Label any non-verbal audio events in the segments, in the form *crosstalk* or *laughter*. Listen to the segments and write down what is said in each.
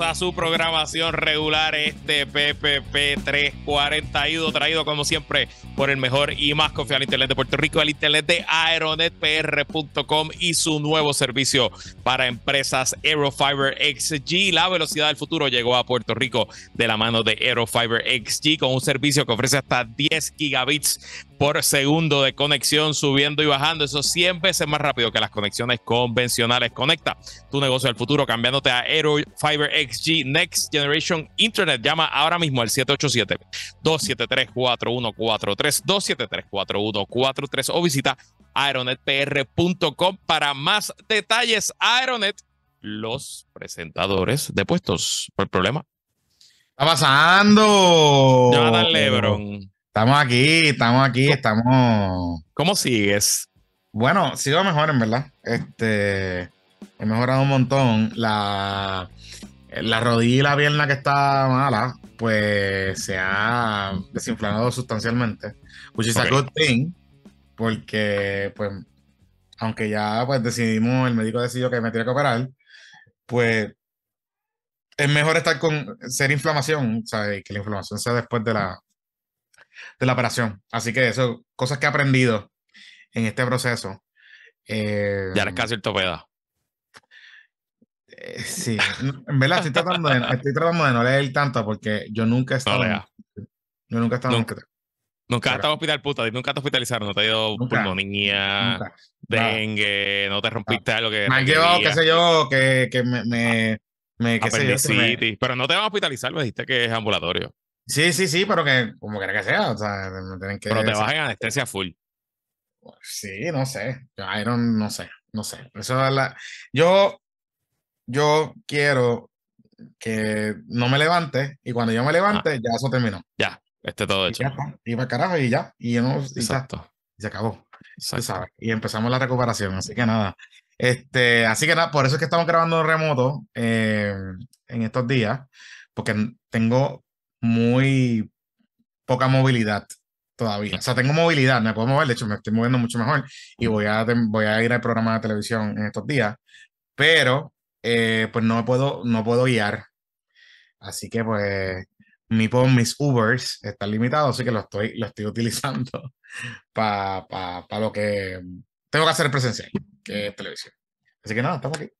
a su programación regular, este PPP 342, traído como siempre por el mejor y más confiable Internet de Puerto Rico, el Internet de aeronetpr.com y su nuevo servicio para empresas Aerofiber XG. La velocidad del futuro llegó a Puerto Rico de la mano de Aerofiber XG con un servicio que ofrece hasta 10 gigabits por segundo de conexión subiendo y bajando. Eso 100 veces más rápido que las conexiones convencionales. Conecta tu negocio al futuro cambiándote a Aero Fiber XG Next Generation Internet. Llama ahora mismo al 787-273-4143, 273-4143 o visita aeronetpr.com para más detalles. Aeronet, los presentadores de puestos por problema. Está pasando. Lebron Estamos aquí, estamos aquí, estamos. ¿Cómo sigues? Bueno, sigo mejor, en verdad. Este. He mejorado un montón. La, la rodilla y la pierna que está mala, pues se ha desinflamado sustancialmente. Which is a good Porque, pues, aunque ya pues decidimos, el médico decidió que me tenía que operar, pues es mejor estar con ser inflamación, o que la inflamación sea después de la, de la operación. Así que eso, cosas que he aprendido en este proceso. ya eres em, casi el topeda. Eh, sí, en verdad estoy tratando, de, estoy tratando de no leer tanto porque yo nunca he estado. En, yo nunca he estado nunca, en Nunca has estado en hospital puta, nunca te hospitalizaron, no te dio ido pulmonía, dengue, no te rompiste algo que. Me han llevado, qué sé yo, que, que me. me, sé yo, que me... Pero no te van a hospitalizar, me dijiste que es ambulatorio. Sí, sí, sí, pero que como quiera que sea, o sea, tienen que... Pero te bajan anestesia full. Sí, no sé. no sé, no sé. Eso la... Yo, yo quiero que no me levante y cuando yo me levante, ah. ya eso terminó. Ya, este todo hecho. Y, ya, carajo y ya. Y, Exacto. se acabó. y empezamos la recuperación, así que nada. Este, así que nada, por eso es que estamos grabando remoto eh, en estos días, porque tengo muy poca movilidad todavía. O sea, tengo movilidad, me puedo mover, de hecho me estoy moviendo mucho mejor y voy a, voy a ir al programa de televisión en estos días, pero eh, pues no puedo, no puedo guiar. Así que pues mi, mis Ubers están limitados, así que lo estoy, lo estoy *laughs* utilizando para para lo que tengo que hacer presencial, que es televisión. Así que no estamos aquí.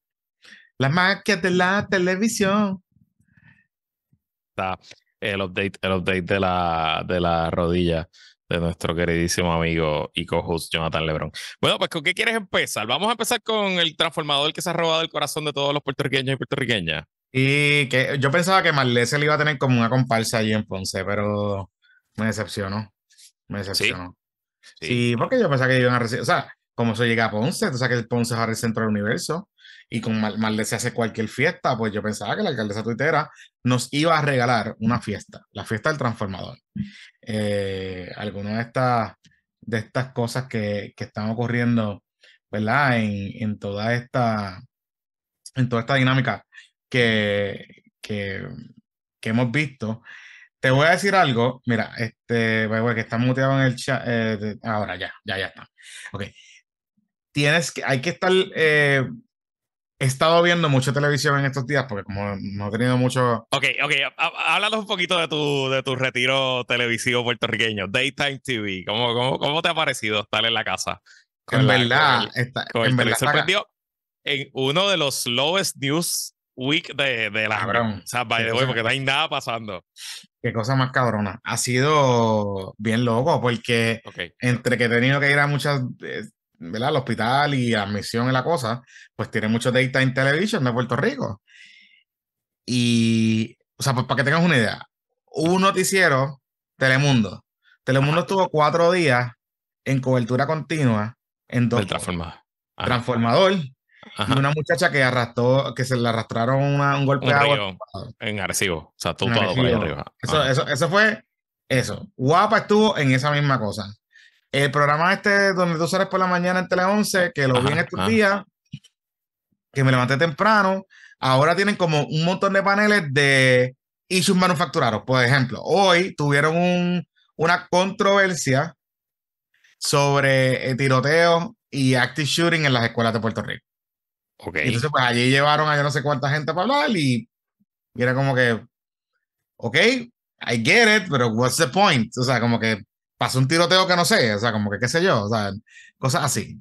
Las maquias de la televisión. Está el update, de la, de la rodilla de nuestro queridísimo amigo y co-host Jonathan Lebron. Bueno, pues ¿con qué quieres empezar? Vamos a empezar con el transformador que se ha robado el corazón de todos los puertorriqueños y puertorriqueñas. Y que yo pensaba que se le iba a tener como una comparsa allí en Ponce, pero me decepcionó. Me decepcionó. Sí, porque yo pensaba que iban a recibir, o sea, como se llega a Ponce, tú sabes que Ponce es el centro del universo y con mal, de se hace cualquier fiesta, pues yo pensaba que la alcaldesa tuitera nos iba a regalar una fiesta, la fiesta del transformador. Eh, algunas de estas, de estas cosas que, están ocurriendo, ¿verdad? En, toda esta, en toda esta dinámica que, hemos visto. Te voy a decir algo, mira, este, pues, pues, que está muteado en el chat, eh, ahora ya, ya, ya está. Ok. Tienes que, hay que estar eh, He estado viendo mucha televisión en estos días porque como no he tenido mucho... Ok, ok, háblanos un poquito de tu, de tu retiro televisivo puertorriqueño, Daytime TV. ¿Cómo, cómo, cómo te ha parecido estar en la casa? En verdad, Se está, en en uno de los lowest news week de, de la... Cabrón. O sea, by the way, porque no hay nada pasando. Qué cosa más cabrona. Ha sido bien loco porque entre que he tenido que ir a muchas eh, ¿verdad? El hospital y admisión y la cosa, pues tiene mucho en televisión de Puerto Rico. Y, o sea, pues para que tengas una idea, un noticiero, Telemundo. Telemundo estuvo cuatro días en cobertura continua en dos. Transformador. Transformador. Y una muchacha que arrastró, que se le arrastraron un golpe de agua. En Arecibo. O sea, todo, por arriba. Eso, eso fue eso. Guapa estuvo en esa misma cosa. El programa este, donde tú sales por la mañana en Tele 11, que lo vi en estos días, que me levanté temprano, ahora tienen como un montón de paneles de issues manufacturados. Por ejemplo, hoy tuvieron un, una controversia sobre tiroteos y active shooting en las escuelas de Puerto Rico. Okay. entonces, pues allí llevaron a yo no sé cuánta gente para hablar y, era como que, ok, I get it, pero what's the point? O sea, como que pasó un tiroteo que no sé, o sea, como que qué sé yo, o sea, cosas así.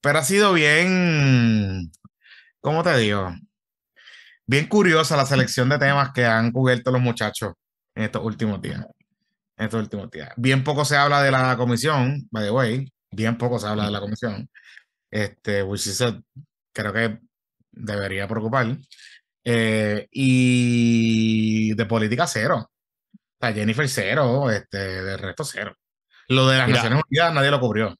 Pero ha sido bien, ¿cómo te digo? Bien curiosa la selección de temas que han cubierto los muchachos en estos últimos días. En estos últimos días. Bien poco se habla de la comisión, by the way, bien poco se habla de la comisión. Este, creo que debería preocupar. Eh, y de política cero. O Jennifer cero, este, de resto cero. Lo de las Naciones Unidas nadie lo cubrió.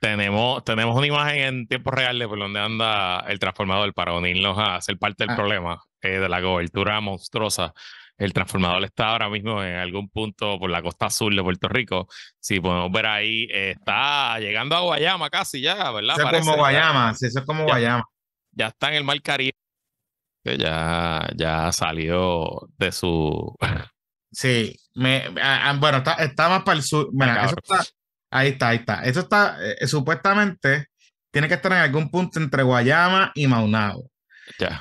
Tenemos, tenemos una imagen en tiempo real de por dónde anda el transformador para unirnos a ser parte del ah. problema eh, de la cobertura monstruosa. El transformador está ahora mismo en algún punto por la costa sur de Puerto Rico. Si podemos ver ahí, eh, está llegando a Guayama casi ya, ¿verdad? es como Guayama, sí, eso es como Guayama. Ya está en el mar Caribe. Que ya, ya salió de su Sí, me, ah, ah, bueno, está, más para el sur. Ah, ahí está, ahí está. Eso está, eh, eh, supuestamente, tiene que estar en algún punto entre Guayama y Maunao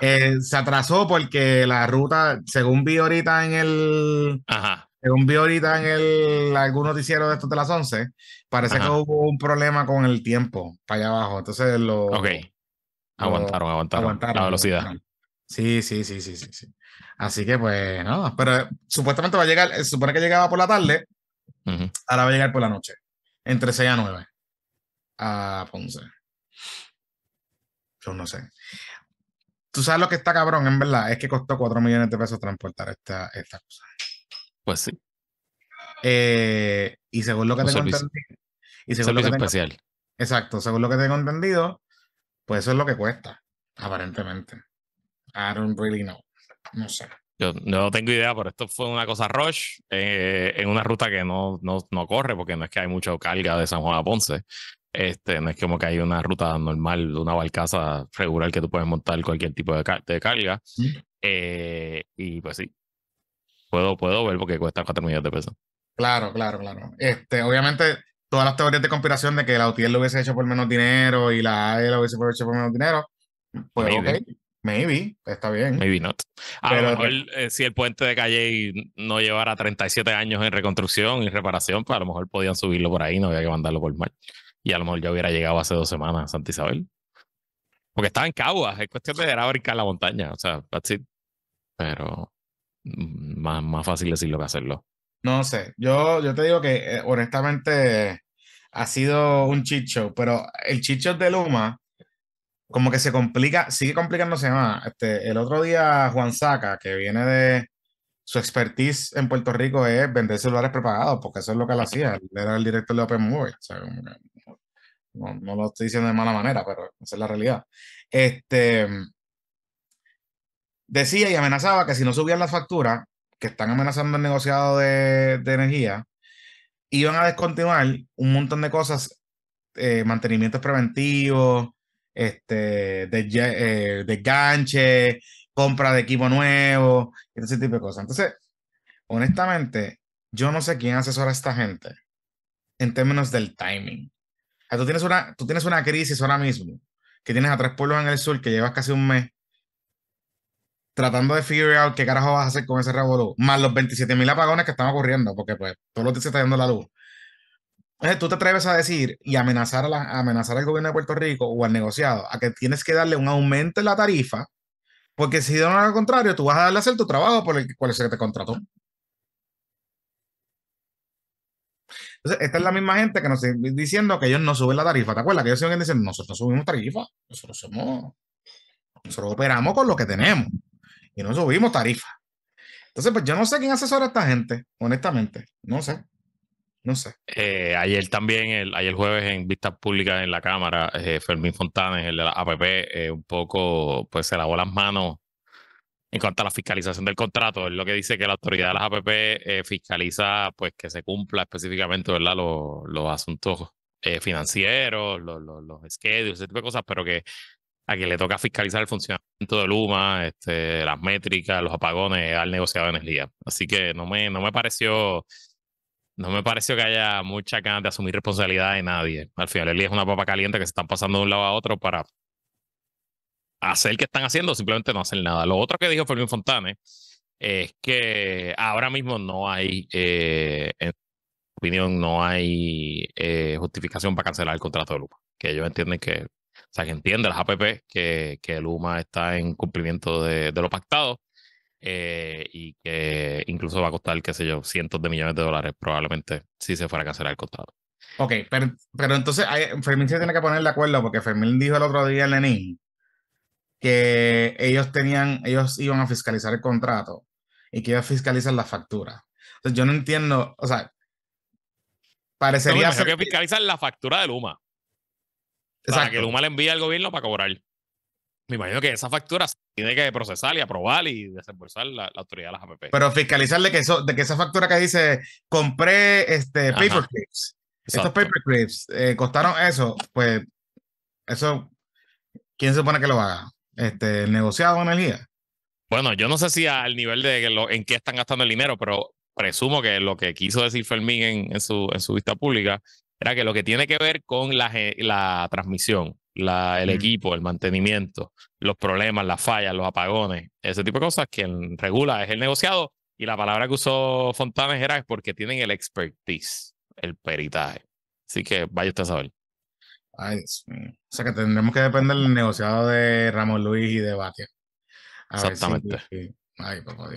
eh, se atrasó porque la ruta, según vi ahorita en el. Ajá. Según vi ahorita en el, algún noticiero de estos de las 11, parece que hubo un problema con el tiempo para allá abajo. Entonces lo. Ok. Aguantaron, aguantaron. la velocidad. sí, sí, sí, sí. sí. Así que, pues, No, pero eh, supuestamente va a llegar, eh, se supone que llegaba por la tarde, ahora va a llegar por la noche, entre 6 a 9 a 11, Yo no sé. Tú sabes lo que está cabrón, en verdad, es que costó 4 millones de pesos transportar esta, cosa. Pues sí. Eh, y según lo que tengo entendido. Y según lo que tengo, especial. exacto, según lo que tengo entendido, pues eso es lo que cuesta, aparentemente. I don't really know. No sé. Yo no tengo idea, pero esto fue una cosa rush eh, en una ruta que no, no, corre, porque no es que hay mucha carga de San Juan a Ponce. Este, no es como que hay una ruta normal, una barcaza regular que tú puedes montar cualquier tipo de, carga. Eh, y pues sí, puedo, puedo ver porque cuesta 4 millones de pesos. Claro, claro, claro. Este, obviamente, todas las teorías de conspiración de que la UTIL lo hubiese hecho por menos dinero y la AE lo hubiese hecho por menos dinero, pues ok, Maybe, está bien. Maybe not. A lo mejor eh, si el puente de Calle no llevara 37 años en reconstrucción y reparación, pues a lo mejor podían subirlo por ahí, no había que mandarlo por mar. Y a lo mejor yo hubiera llegado hace dos semanas a Santa Isabel. Porque estaba en Caguas, es cuestión de la montaña, o sea, that's Pero mm, más, más fácil decirlo que hacerlo. No sé, yo, yo te digo que eh, honestamente ha sido un chicho, pero el chicho de Luma como que se complica, sigue complicándose más. Este, el otro día, Juan Saca, que viene de su expertise en Puerto Rico es vender celulares prepagados, porque eso es lo que él hacía. era el director de Open no, lo estoy diciendo de mala manera, pero esa es la realidad. Este, decía y amenazaba que si no subían las facturas, que están amenazando el negociado de, energía, iban a descontinuar un montón de cosas, eh, mantenimientos preventivos, este, de, eh, de ganche, compra de equipo nuevo, ese tipo de cosas. Entonces, honestamente, yo no sé quién asesora a esta gente en términos del timing. tú, tienes una, tú tienes una crisis ahora mismo, que tienes a tres pueblos en el sur que llevas casi un mes tratando de figure out qué carajo vas a hacer con ese revolú, más los 27 mil apagones que están ocurriendo, porque pues todos los días se está yendo la luz. Entonces tú te atreves a decir y amenazar, a amenazar al gobierno de Puerto Rico o al negociado a que tienes que darle un aumento en la tarifa, porque si no, al contrario, tú vas a darle a hacer tu trabajo por el cual es que te contrató. Entonces, esta es la misma gente que nos está diciendo que ellos no suben la tarifa. ¿Te acuerdas? Que ellos siguen diciendo, nosotros no subimos tarifa, nosotros somos, nosotros operamos con lo que tenemos y no subimos tarifa. Entonces, pues yo no sé quién asesora a esta gente, honestamente, no sé. No sé. Eh, ayer también, el, ayer jueves en vistas públicas en la Cámara, eh, Fermín Fontanes, el de la APP, eh, un poco pues se lavó las manos en cuanto a la fiscalización del contrato. Es lo que dice que la autoridad de las APP eh, fiscaliza pues que se cumpla específicamente Los, asuntos eh, financieros, los, los, los schedules, ese tipo de cosas, pero que a quien le toca fiscalizar el funcionamiento de Luma, este, las métricas, los apagones, al negociado de energía. Así que no me, no me pareció no me pareció que haya mucha ganas de asumir responsabilidad de nadie. Al final, el es una papa caliente que se están pasando de un lado a otro para hacer que están haciendo, simplemente no hacer nada. Lo otro que dijo Fermín Fontane es que ahora mismo no hay, eh, opinión, no hay eh, justificación para cancelar el contrato de Luma. Que ellos entienden que, o sea, que entiende las APP que, que Luma está en cumplimiento de, de lo pactado eh, y que incluso va a costar, qué sé yo, cientos de millones de dólares probablemente si se fuera a cancelar el contrato. Ok, pero, entonces Fermín se tiene que poner de acuerdo porque Fermín dijo el otro día Lenin que ellos tenían, ellos iban a fiscalizar el contrato y que ellos fiscalizan las facturas. Entonces yo no entiendo, o sea, parecería no, que fiscalizan la factura de Luma. Exacto. Para que Luma le envíe al gobierno para cobrar. Me imagino que esa factura tiene que procesar y aprobar y desembolsar la, autoridad de las APP. Pero fiscalizarle que, eso, de que esa factura que dice compré este, clips. estos paperclips eh, costaron eso, pues eso, ¿quién se supone que lo haga? Este, ¿El negociado el energía? Bueno, yo no sé si al nivel de en qué están gastando el dinero, pero presumo que lo que quiso decir Fermín en, su, vista pública era que lo que tiene que ver con la, la transmisión, el mm. equipo, el mantenimiento, los problemas, las fallas, los apagones, ese tipo de cosas quien regula es el negociado. Y la palabra que usó Fontanes era porque tienen el expertise, el peritaje. Así que vaya usted a saber. O sea que tendremos que depender del negociado de Ramón Luis y de Batia. Exactamente. Ay, Dios. Ay,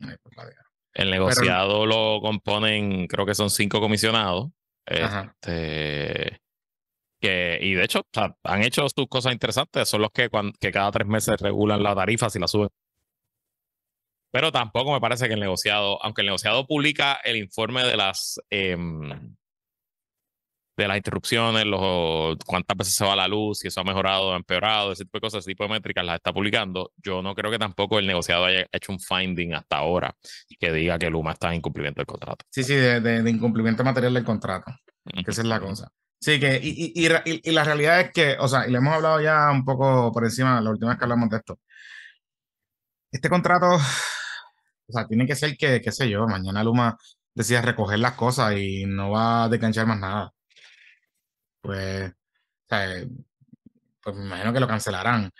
Dios. El negociado lo componen, creo que son cinco comisionados. Ajá. Este, y de hecho, han hecho sus cosas interesantes. Son los que, cada tres meses regulan las tarifas y la suben. Pero tampoco me parece que el negociado, aunque el negociado publica el informe de las em, de las interrupciones, cuántas veces se va la luz, si eso ha mejorado o empeorado, ese tipo de cosas, ese tipo de métricas las está publicando. Yo no creo que tampoco el negociado haya hecho un finding hasta ahora que diga que Luma está en incumplimiento del contrato. Sí, sí, de, incumplimiento material del contrato, esa es la cosa. Sí, que, y, y, y, la realidad es que, o sea, y le hemos hablado ya un poco por encima la última vez que hablamos de esto. Este contrato, o sea, tiene que ser que, qué sé yo, mañana Luma decida recoger las cosas y no va a desganchar más nada. Pues, o sea, pues me imagino que lo cancelarán.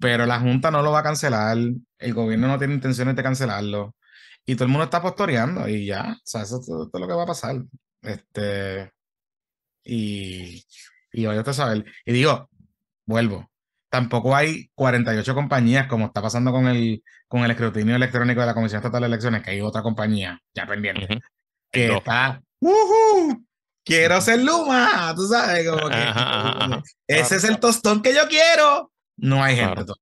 Pero la Junta no lo va a cancelar, el gobierno no tiene intenciones de cancelarlo. Y todo el mundo está postoreando y ya, o sea, eso es todo lo que va a pasar. Este y, y Y digo, vuelvo, tampoco hay 48 compañías como está pasando con el, con el escrutinio electrónico de la Comisión Estatal de Elecciones, que hay otra compañía ya pendiente, que está, Quiero ser Luma, tú sabes, como que *laughs* ese es el tostón que yo quiero. No hay gente todavía.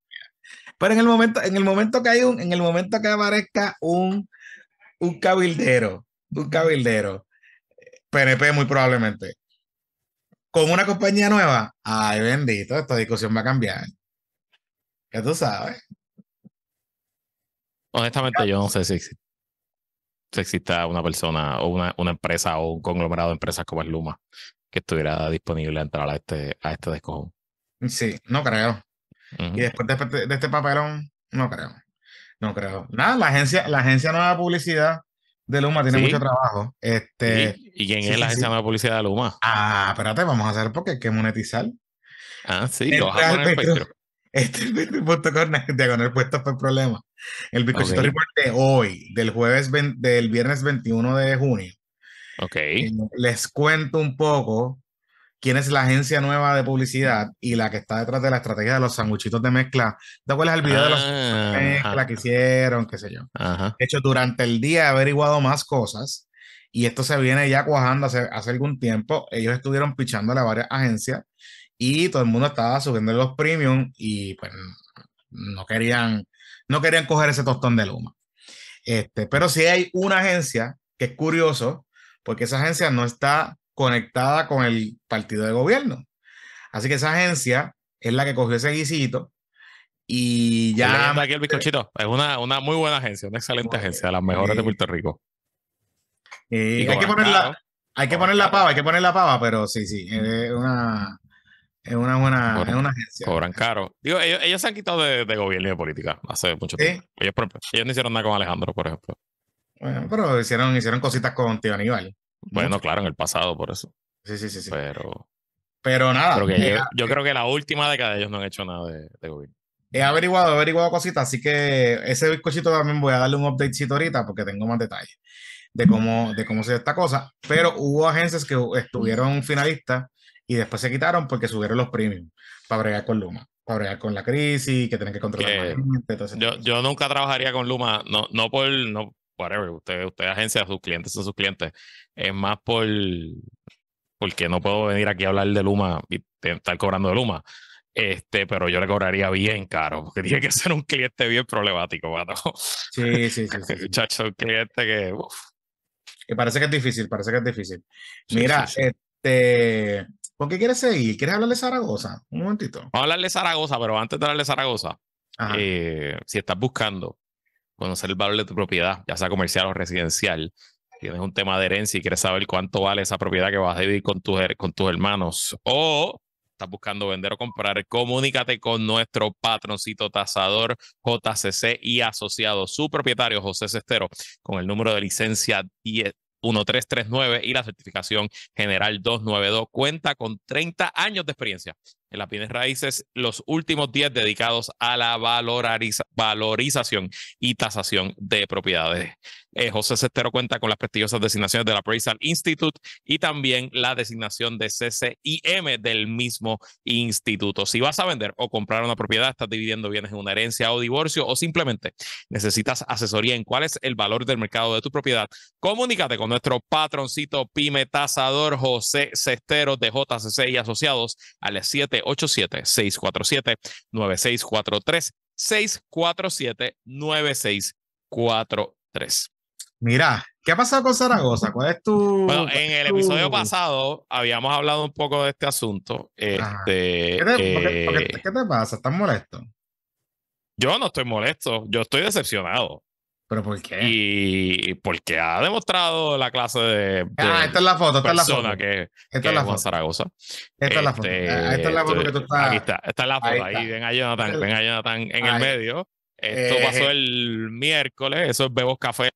Pero en el momento, en el momento que hay un, en el momento que aparezca un, un cabildero, un cabildero, PNP muy probablemente, con una compañía nueva, ay bendito, esta discusión va a cambiar. que tú sabes. Honestamente, yo no sé si, existe exista una persona o una, empresa o un conglomerado de empresas como el Luma que estuviera disponible a entrar a este, a este descojón. Sí, no creo. Y después de, este papelón, no creo. No creo. Nada, la agencia, la agencia nueva publicidad de Luma tiene mucho trabajo. Este, ¿Y quién es la agencia de publicidad de Luma? Ah, espérate, vamos a hacer porque hay que monetizar. Ah, sí, lo vas el Petro, *laughs* Este es el *laughs* diagonal puestos por problema El Bitcoin de hoy, del jueves del viernes 21 de junio. Ok. Eh, les cuento un poco quién es la agencia nueva de publicidad y la que está detrás de la estrategia de los sanguchitos de mezcla. ¿Te es el video de los ah, mezcla que hicieron? Qué sé yo. De hecho, durante el día he averiguado más cosas y esto se viene ya cuajando hace, algún tiempo. Ellos estuvieron pichando a varias agencias y todo el mundo estaba subiendo los premium y pues no querían, no querían coger ese tostón de luma. Este, pero sí hay una agencia que es curioso porque esa agencia no está conectada con el partido de gobierno. Así que esa agencia es la que cogió ese guisito y ya... Aquí el eh, Es una, muy buena agencia, una excelente agencia, de las mejores de Puerto Rico. hay, que poner la, hay que poner la pava, hay que poner la pava, pero sí, sí, es mm. una... buena agencia. Cobran caro. ellos, se han quitado de, gobierno y de política hace mucho tiempo. Ellos, no hicieron nada con Alejandro, por ejemplo. pero hicieron, hicieron cositas con Tío Aníbal. Bueno, claro, en el pasado, por eso. Sí, sí, sí. sí. Pero, pero nada. Eh, yo, ah, eh creo que la última década ellos no han hecho nada de, gobierno. He averiguado, he averiguado cositas, así que ese bizcochito también voy a darle un update ahorita porque tengo más detalles de cómo, de cómo se dio esta cosa. Pero hubo agencias que estuvieron finalistas y después se quitaron porque subieron los premiums para bregar con Luma, para bregar con la crisis, que tienen que controlar. más yo, nunca trabajaría con Luma, no, no, por, no, whatever, usted, usted agencia, sus clientes son sus clientes. Es más por porque no puedo venir aquí a hablar de Luma y estar cobrando de Luma. Este, pero yo le cobraría bien caro, porque *laughs* tiene que ser un cliente bien problemático, vato. Sí, sí, sí. sí, *laughs* Chacho, un cliente que. Que parece que es difícil, parece que es difícil. Mira, este. ¿Por qué quieres seguir? ¿Quieres hablar de Zaragoza? Un momentito. Vamos a hablar de Zaragoza, pero antes de hablar de Zaragoza, eh, si estás buscando conocer el valor de tu propiedad, ya sea comercial o residencial. Tienes un tema de herencia y quieres saber cuánto vale esa propiedad que vas a vivir con tus, hermanos. O estás buscando vender o comprar, comunícate con nuestro patroncito tasador JCC y asociado, su propietario José Cestero, con el número de licencia 1339 y la certificación general 292. Cuenta con 30 años de experiencia en las bienes raíces los últimos 10 dedicados a la valorización y tasación de propiedades. Eh, José Cestero cuenta con las prestigiosas designaciones del Appraisal Institute y también la designación de CCIM del mismo instituto. Si vas a vender o comprar una propiedad, estás dividiendo bienes en una herencia o divorcio o simplemente necesitas asesoría en cuál es el valor del mercado de tu propiedad, comunícate con nuestro patroncito pyme tasador José Cestero de JCC y asociados al 7 787-647-9643. 647-9643. Mira, ¿qué ha pasado con Zaragoza? ¿Cuál es tu.? Bueno, en el episodio pasado habíamos hablado un poco de este asunto. Este, eh, ¿Qué te pasa? ¿Estás molesto? Yo no estoy molesto, yo estoy decepcionado. ¿Pero por qué? Y porque ha demostrado la clase de. ah, esta es la foto, esta es la foto. Que, esta es la foto. Zaragoza. Esta es la foto. Este, ah, esta es la foto que tú este, estás. Aquí está, esta es la foto. Ahí, ven a Jonathan, ven a Jonathan en el medio. Esto eh, pasó el miércoles, eso es Bebos Café.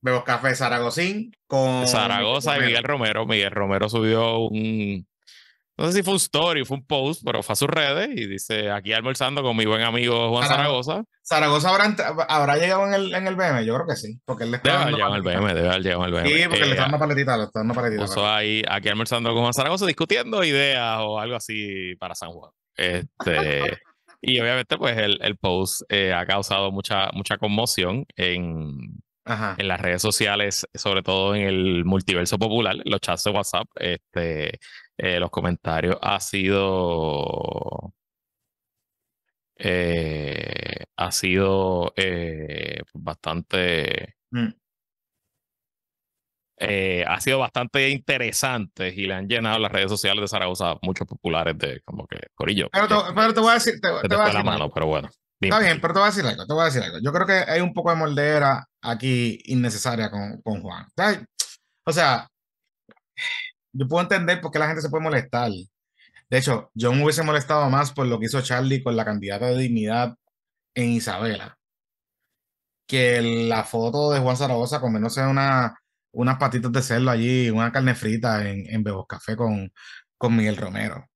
Bebos Café Zaragozín con. Zaragoza y Miguel Romero. Miguel Romero subió un no sé si fue un story, fue un post, pero fue a sus redes y dice, aquí almorzando con mi buen amigo Juan Zaragoza. Zaragoza habrá, llegado en el, BM, yo creo que sí, porque él le está el BM, debe en el BM. Sí, porque le está eh, dando una paletita, le está paletita. ahí, aquí almorzando con Juan Zaragoza, discutiendo ideas o algo así para San Juan. Este, *laughs* y obviamente pues el, post eh, ha causado mucha, mucha conmoción en, en las redes sociales, sobre todo en el multiverso popular, los chats de WhatsApp, este, eh, los comentarios ha sido eh, ha sido eh, bastante mm. ha sido bastante interesante y le han llenado las redes sociales de Zaragoza muchos populares de como que Corillo. Pero, te, voy a decir, te, bueno. Está bien, pero te voy a decir algo, Yo creo que hay un poco de moldera aquí innecesaria con, con Juan. O sea, yo puedo entender por qué la gente se puede molestar. De hecho, yo me hubiese molestado más por lo que hizo Charlie con la candidata de dignidad en Isabela. Que la foto de Juan Zaragoza comiéndose una, unas patitas de cerdo allí, una carne frita en, en Bebos Café con, con Miguel Romero.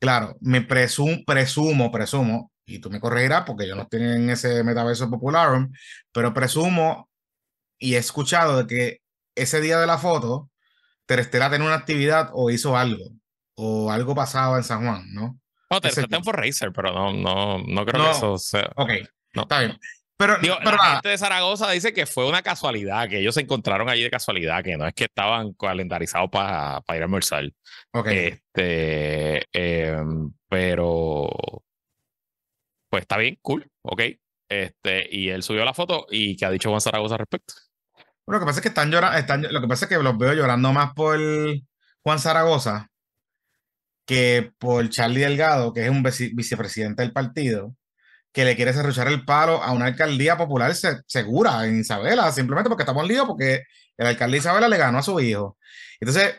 Claro, me presumo, presumo, presumo, y tú me corregirás porque yo no estoy en ese metaverso popular, pero presumo y he escuchado de que ese día de la foto, Terestera tenía una actividad o hizo algo, o algo pasaba en San Juan, ¿no? No, Terestera está en Racer, pero no, no, no creo que eso sea. está bien. Pero, la gente de Zaragoza dice que fue una casualidad, que ellos se encontraron allí de casualidad, que no es que estaban calendarizados para ir a almorzar. Ok. Este, em, pero, pues está bien, cool, ok. Este, y él subió la foto y qué ha dicho Juan Zaragoza al respecto. Lo que pasa es que están están, lo que pasa que los veo llorando más por Juan Zaragoza que por Charlie Delgado, que es un vicepresidente del partido, que le quiere cerruchar el palo a una alcaldía popular segura en Isabela, simplemente porque estamos lío porque el alcalde Isabela le ganó a su hijo. Entonces,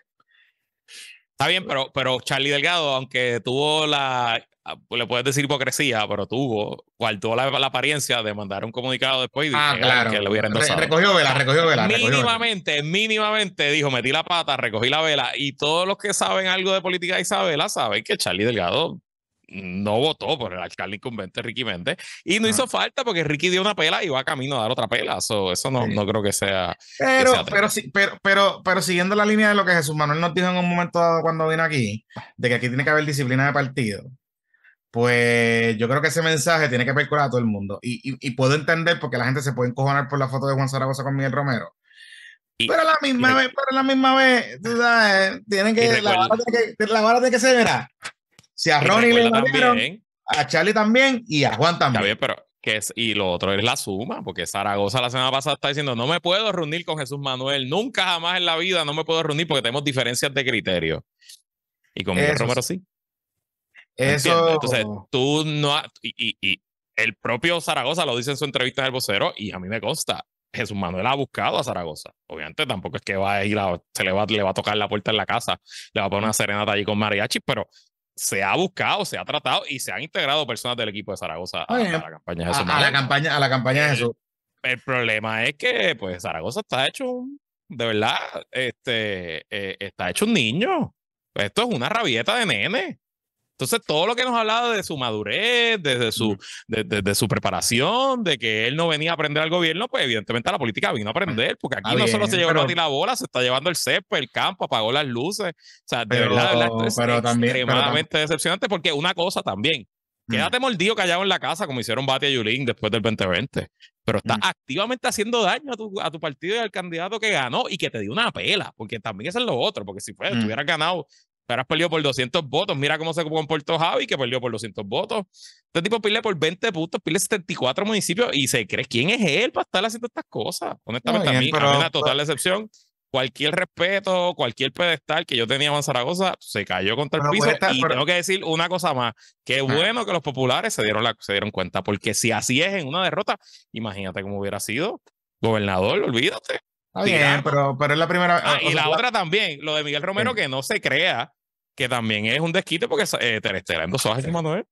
Está bien, pero, pero Charlie Delgado, aunque tuvo la, ah, le puedes decir hipocresía, pero tuvo, tuvo la, la apariencia de mandar un comunicado después y ah, ah claro. que lo hubiera recogió vela, recogió vela. Mínimamente, mínimamente dijo, metí la pata, recogí la vela. Y todos los que saben algo de política de Isabela saben que Charlie Delgado no votó por el alcalde incumbente Ricky Méndez y no hizo falta porque Ricky dio una pela y va camino a dar otra pela. eso no, creo que sea. Pero, pero, sí, pero, pero, pero siguiendo la línea de lo que Jesús Manuel nos dijo en un momento dado cuando vino aquí, de que aquí tiene que haber disciplina de partido, pues yo creo que ese mensaje tiene que percular a todo el mundo. Y, puedo entender porque la gente se puede encojonar por la foto de Juan Zaragoza con Miguel Romero. pero la misma vez, pero la misma vez, tú sabes, tienen que, la vara que, la que verá, si a Ronnie le también, a Charlie también y a Juan también. pero que es, y lo otro es la suma, porque Zaragoza la semana pasada está diciendo, no me puedo reunir con Jesús Manuel, nunca jamás en la vida no me puedo reunir porque tenemos diferencias de criterio. Y con Romero sí. Eso. Entonces, tú no... y, el propio Zaragoza lo dice en su entrevista en el vocero y a mí me consta, Jesús Manuel ha buscado a Zaragoza. Obviamente tampoco es que va a ir se le va, le va a tocar la puerta en la casa, le va a poner una serenata allí con mariachi, pero se ha buscado, se ha tratado y se han integrado personas del equipo de Zaragoza a, la campaña de Jesús. A, la campaña, a la campaña de eh, Jesús. El, problema es que pues Zaragoza está hecho un, de verdad, este, eh, está hecho un niño. Esto es una rabieta de nene. Entonces, todo lo que nos hablaba de su madurez, desde su, de, su preparación, de que él no venía a aprender al gobierno, pues evidentemente la política vino a aprender, porque aquí no solo se llevó a ti la bola, se está llevando el cepo, el campo, apagó las luces. O sea, de verdad, es también, extremadamente decepcionante, porque una cosa también, Quédate mordido callado en la casa, como hicieron Bati y Yulín después del 2020. Pero está mm. activamente haciendo daño a tu, a tu, partido y al candidato que ganó y que te dio una pela, porque también eso es lo otro. Porque si fuera, mm. hubieras ganado pero has perdido por 200 votos. Mira cómo se comportó Javi, que perdió por 200 votos. Este tipo pide por 20 puntos, pide 74 municipios y se cree quién es él para estar haciendo estas cosas. Honestamente, a, mí, a una total excepción. cualquier respeto, cualquier pedestal que yo tenía en Zaragoza se cayó contra el piso. y tengo que decir una cosa más: qué bueno que los populares se dieron, la, se dieron cuenta, porque si así es en una derrota, imagínate cómo hubiera sido gobernador, olvídate. Está bien, pero, pero, es la primera. Ah, y la otra también, lo de Miguel Romero, que no se crea que también es un desquite porque eh, Terestera en dos horas, sí. Manuel.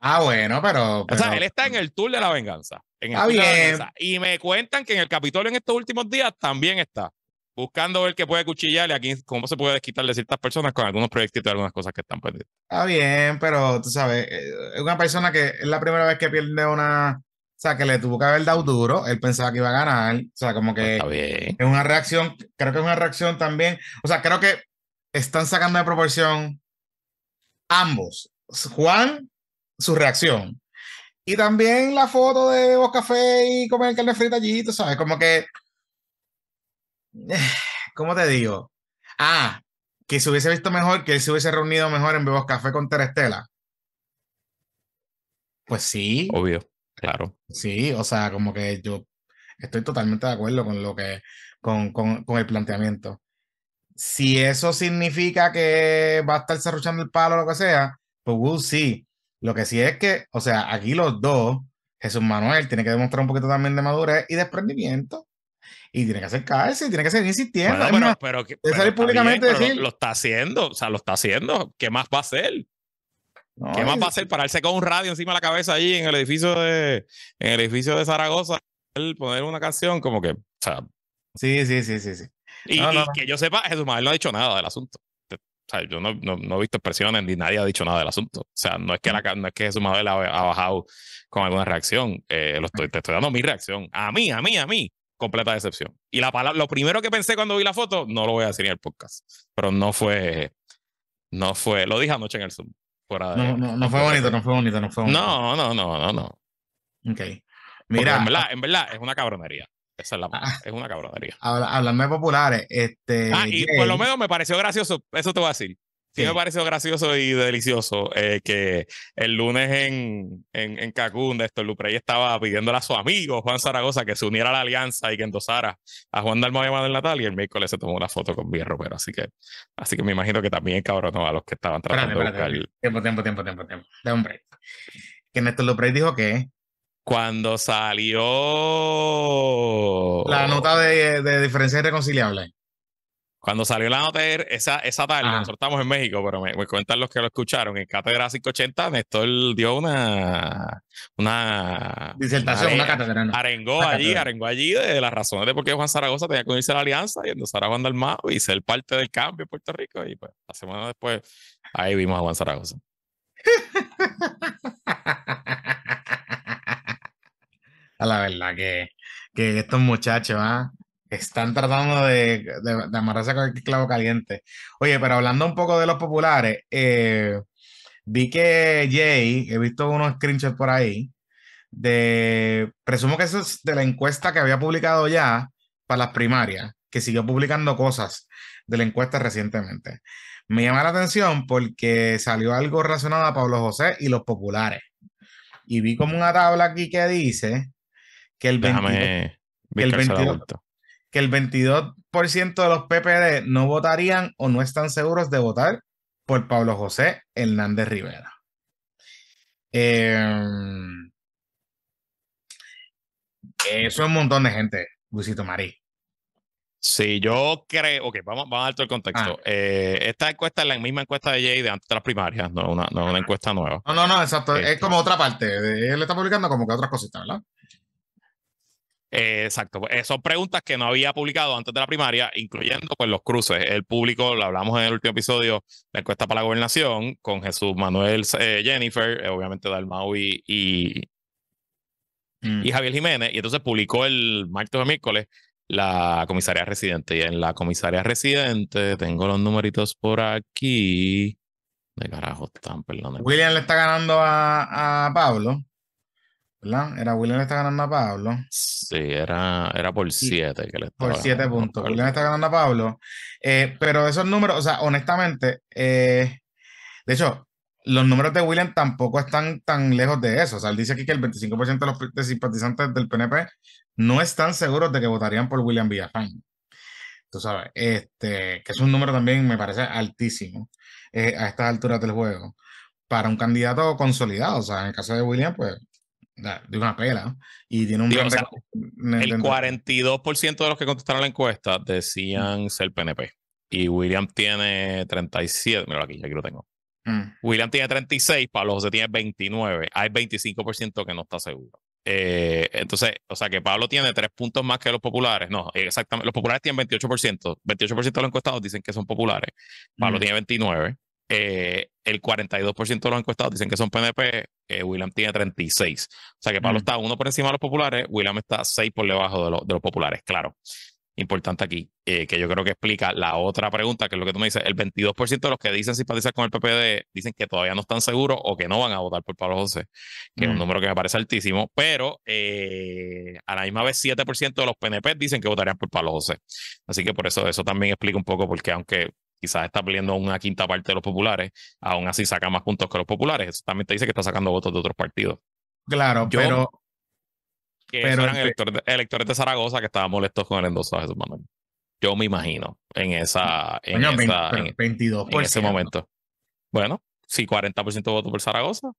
Ah, bueno, pero, O sea, él está en el tour de la venganza. En ah, bien. y me cuentan que en el Capitolio en estos últimos días también está. Buscando ver qué puede cuchillarle aquí, cómo se puede desquitar de ciertas personas con algunos proyectos y algunas cosas que están perdidas. Ah, bien, pero tú sabes, es eh, una persona que es la primera vez que pierde una. O sea, que le tuvo que haber dado duro. Él pensaba que iba a ganar. O sea, como que. Está bien. Es una reacción, creo que es una reacción también. O sea, creo que están sacando de proporción ambos. Juan, su reacción. Y también la foto de Bebos café y comer carne frita allí, sabes, como que. Eh, ¿Cómo te digo? Ah, que se hubiese visto mejor, que él se hubiese reunido mejor en Bebos Café con Terestela. Pues sí. Obvio, claro. Sí, o sea, como que yo estoy totalmente de acuerdo con lo que, con, con el planteamiento. Si eso significa que va a estar cerruchando el palo o lo que sea, pues sí, Lo que sí es que, o sea, aquí los dos, Jesús Manuel tiene que demostrar un poquito también de madurez y desprendimiento. Y tiene que acercarse, y tiene que seguir insistiendo. Bueno, pero, pero, públicamente lo, está haciendo, o sea, lo está haciendo. ¿Qué más va a hacer? ¿Qué más va a hacer? Pararse con un radio encima de la cabeza allí en el edificio de, en el edificio de Zaragoza, poner una canción, como que. O sea, sí, sí, sí, sí, sí. Y, que yo sepa, Jesús Manuel no ha dicho nada del asunto. O sea, yo no, no, he visto expresiones ni nadie ha dicho nada del asunto. O sea, no es que, la, mm. que Jesús Manuel ha, bajado con alguna reacción. Eh, lo estoy, mm. te estoy dando mi reacción. A mí, a mí, a mí. Completa decepción. Y la palabra, lo primero que pensé cuando vi la foto, no lo voy a decir en el podcast. Pero no fue. No fue. Lo dije anoche en el Zoom. no, no, no fue bonito, no fue bonito, no fue bonito. No, no, no, no, no. Ok. Mira. Ah en verdad, es una cabronería. Esa es la ah, es una cabronería. Hablarme de populares, este. Ah, y por lo menos me pareció gracioso, eso te voy a decir. Sí, me pareció gracioso y delicioso eh, que el lunes en, en, en Néstor Luprey estaba pidiéndole a su amigo Juan Zaragoza que se uniera a la alianza y que endosara a Juan dalmo y Manuel Natal. Y el miércoles se tomó una foto con Vierro, pero así que, así que me imagino que también cabronó a los que estaban trabajando en de Tiempo, tiempo, tiempo, tiempo, tiempo. De hombre. Que Néstor Luprey dijo que cuando salió. La nota de, diferencia irreconciliable. Cuando salió la nota de esa, esa tarde, nosotros estamos en México, pero me, cuentan los que lo escucharon. En Cátedra 580, Néstor dio una. Una. Disertación, una, una cátedra. Arengó allí, arengó allí de las razones de por qué Juan Zaragoza tenía que unirse a la alianza y endosar a Juan y ser parte del cambio en Puerto Rico. Y pues, la semana después, ahí vimos a Juan Zaragoza. *laughs* a ah, la verdad que, estos muchachos ¿ah? están tratando de, de, amarrarse con el clavo caliente. Oye, pero hablando un poco de los populares, eh, vi que Jay, he visto unos screenshots por ahí, de, presumo que eso es de la encuesta que había publicado ya para las primarias, que siguió publicando cosas de la encuesta recientemente. Me llama la atención porque salió algo relacionado a Pablo José y los populares. Y vi como una tabla aquí que dice que el 22, que el de los PPD no votarían o no están seguros de votar por Pablo José Hernández Rivera. Eh, eso es un montón de gente, Luisito Marí. Sí, yo creo. Ok, vamos, vamos a dar todo el contexto. Ah. Eh, esta encuesta es la misma encuesta de Jay de antes de las primarias, no una, una encuesta nueva. No, no, no, exacto. Es este. como otra parte. Él está publicando como que otras cositas, ¿verdad? Eh, exacto. Pues, son preguntas que no había publicado antes de la primaria, incluyendo pues, los cruces. El público, lo hablamos en el último episodio, la encuesta para la gobernación con Jesús Manuel eh, Jennifer, eh, obviamente Dalmau y, mm. y, Javier Jiménez. Y entonces publicó el martes o miércoles la comisaría residente. Y en la comisaría residente tengo los numeritos por aquí. De carajo están, perdón. William le está ganando a, a Pablo. ¿Verdad? Era William le está ganando a Pablo. Sí. Sí, era, era por 7 que le Por 7 puntos. William está ganando a Pablo. Eh, pero esos números, o sea, honestamente, eh, de hecho, los números de William tampoco están tan lejos de eso. O sea, él dice aquí que el 25% de los simpatizantes del PNP no están seguros de que votarían por William Villafán. Tú sabes, este, que es un número también me parece altísimo eh, a estas alturas del juego para un candidato consolidado. O sea, en el caso de William, pues de una pela. Y tiene un... el 42% de los que contestaron la encuesta decían mm. ser PNP. Y William tiene 37. Mira aquí, aquí lo tengo. Mm. William tiene 36, Pablo José tiene 29. Hay 25% que no está seguro. Eh, entonces, o sea que Pablo tiene tres puntos más que los populares. No, exactamente. Los populares tienen 28%. 28% de los encuestados dicen que son populares. Pablo mm. tiene 29. Eh, el 42% de los encuestados dicen que son PNP. Eh, William tiene 36. O sea que Pablo mm. está uno por encima de los populares, William está seis por debajo de, de los populares, claro. Importante aquí, eh, que yo creo que explica la otra pregunta, que es lo que tú me dices, el 22% de los que dicen simpatizar con el PPD dicen que todavía no están seguros o que no van a votar por Pablo José, que es un mm. número que me parece altísimo, pero eh, a la misma vez 7% de los PNP dicen que votarían por Pablo José. Así que por eso eso también explica un poco porque aunque quizás está pidiendo una quinta parte de los populares, aún así saca más puntos que los populares. Eso también te dice que está sacando votos de otros partidos. Claro, pero. Que eran electores de, Zaragoza que estaban molestos con el endoso de Jesús Manuel. Yo me imagino en esa. En, 22 en ese momento. Bueno, si 40% voto por Zaragoza.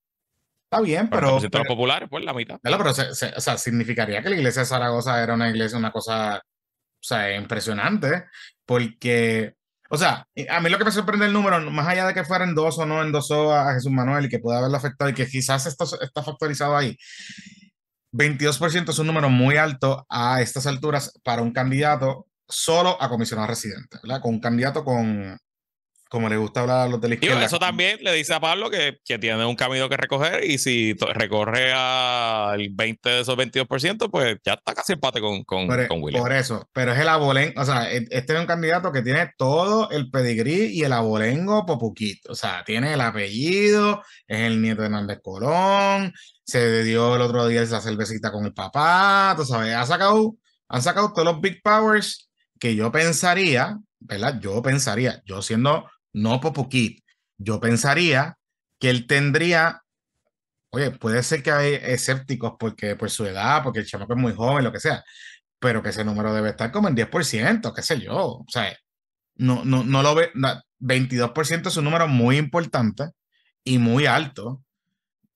Está bien, pero. 40% de los populares, pues la mitad. Pero, o sea, significaría que la iglesia de Zaragoza era una iglesia, una cosa. O sea, impresionante. Porque o sea, a mí lo que me sorprende el número, más allá de que fuera dos o no en o a Jesús Manuel y que pueda haberlo afectado y que quizás esto está factorizado ahí, 22% es un número muy alto a estas alturas para un candidato solo a comisionado residente, ¿verdad? Con un candidato con como le gusta hablar a los de la eso también le dice a Pablo que, tiene un camino que recoger y si recorre al 20 de esos 22%, pues ya está casi empate con, con, por, e, William. Por eso, pero es el abolengo, o sea, e, este es un candidato que tiene todo el pedigrí y el abolengo popuquito, o sea, tiene el apellido, es el nieto de Hernández Colón, se dio el otro día esa cervecita con el papá, tú sabes, ha sacado, han sacado todos los big powers que yo pensaría, ¿verdad? Yo pensaría, yo siendo no Popo Yo pensaría que él tendría, oye, puede ser que hay escépticos porque por su edad, porque el chamaco es muy joven, lo que sea, pero que ese número debe estar como en 10%, qué sé yo. O sea, no, no, no lo ve, 22% es un número muy importante y muy alto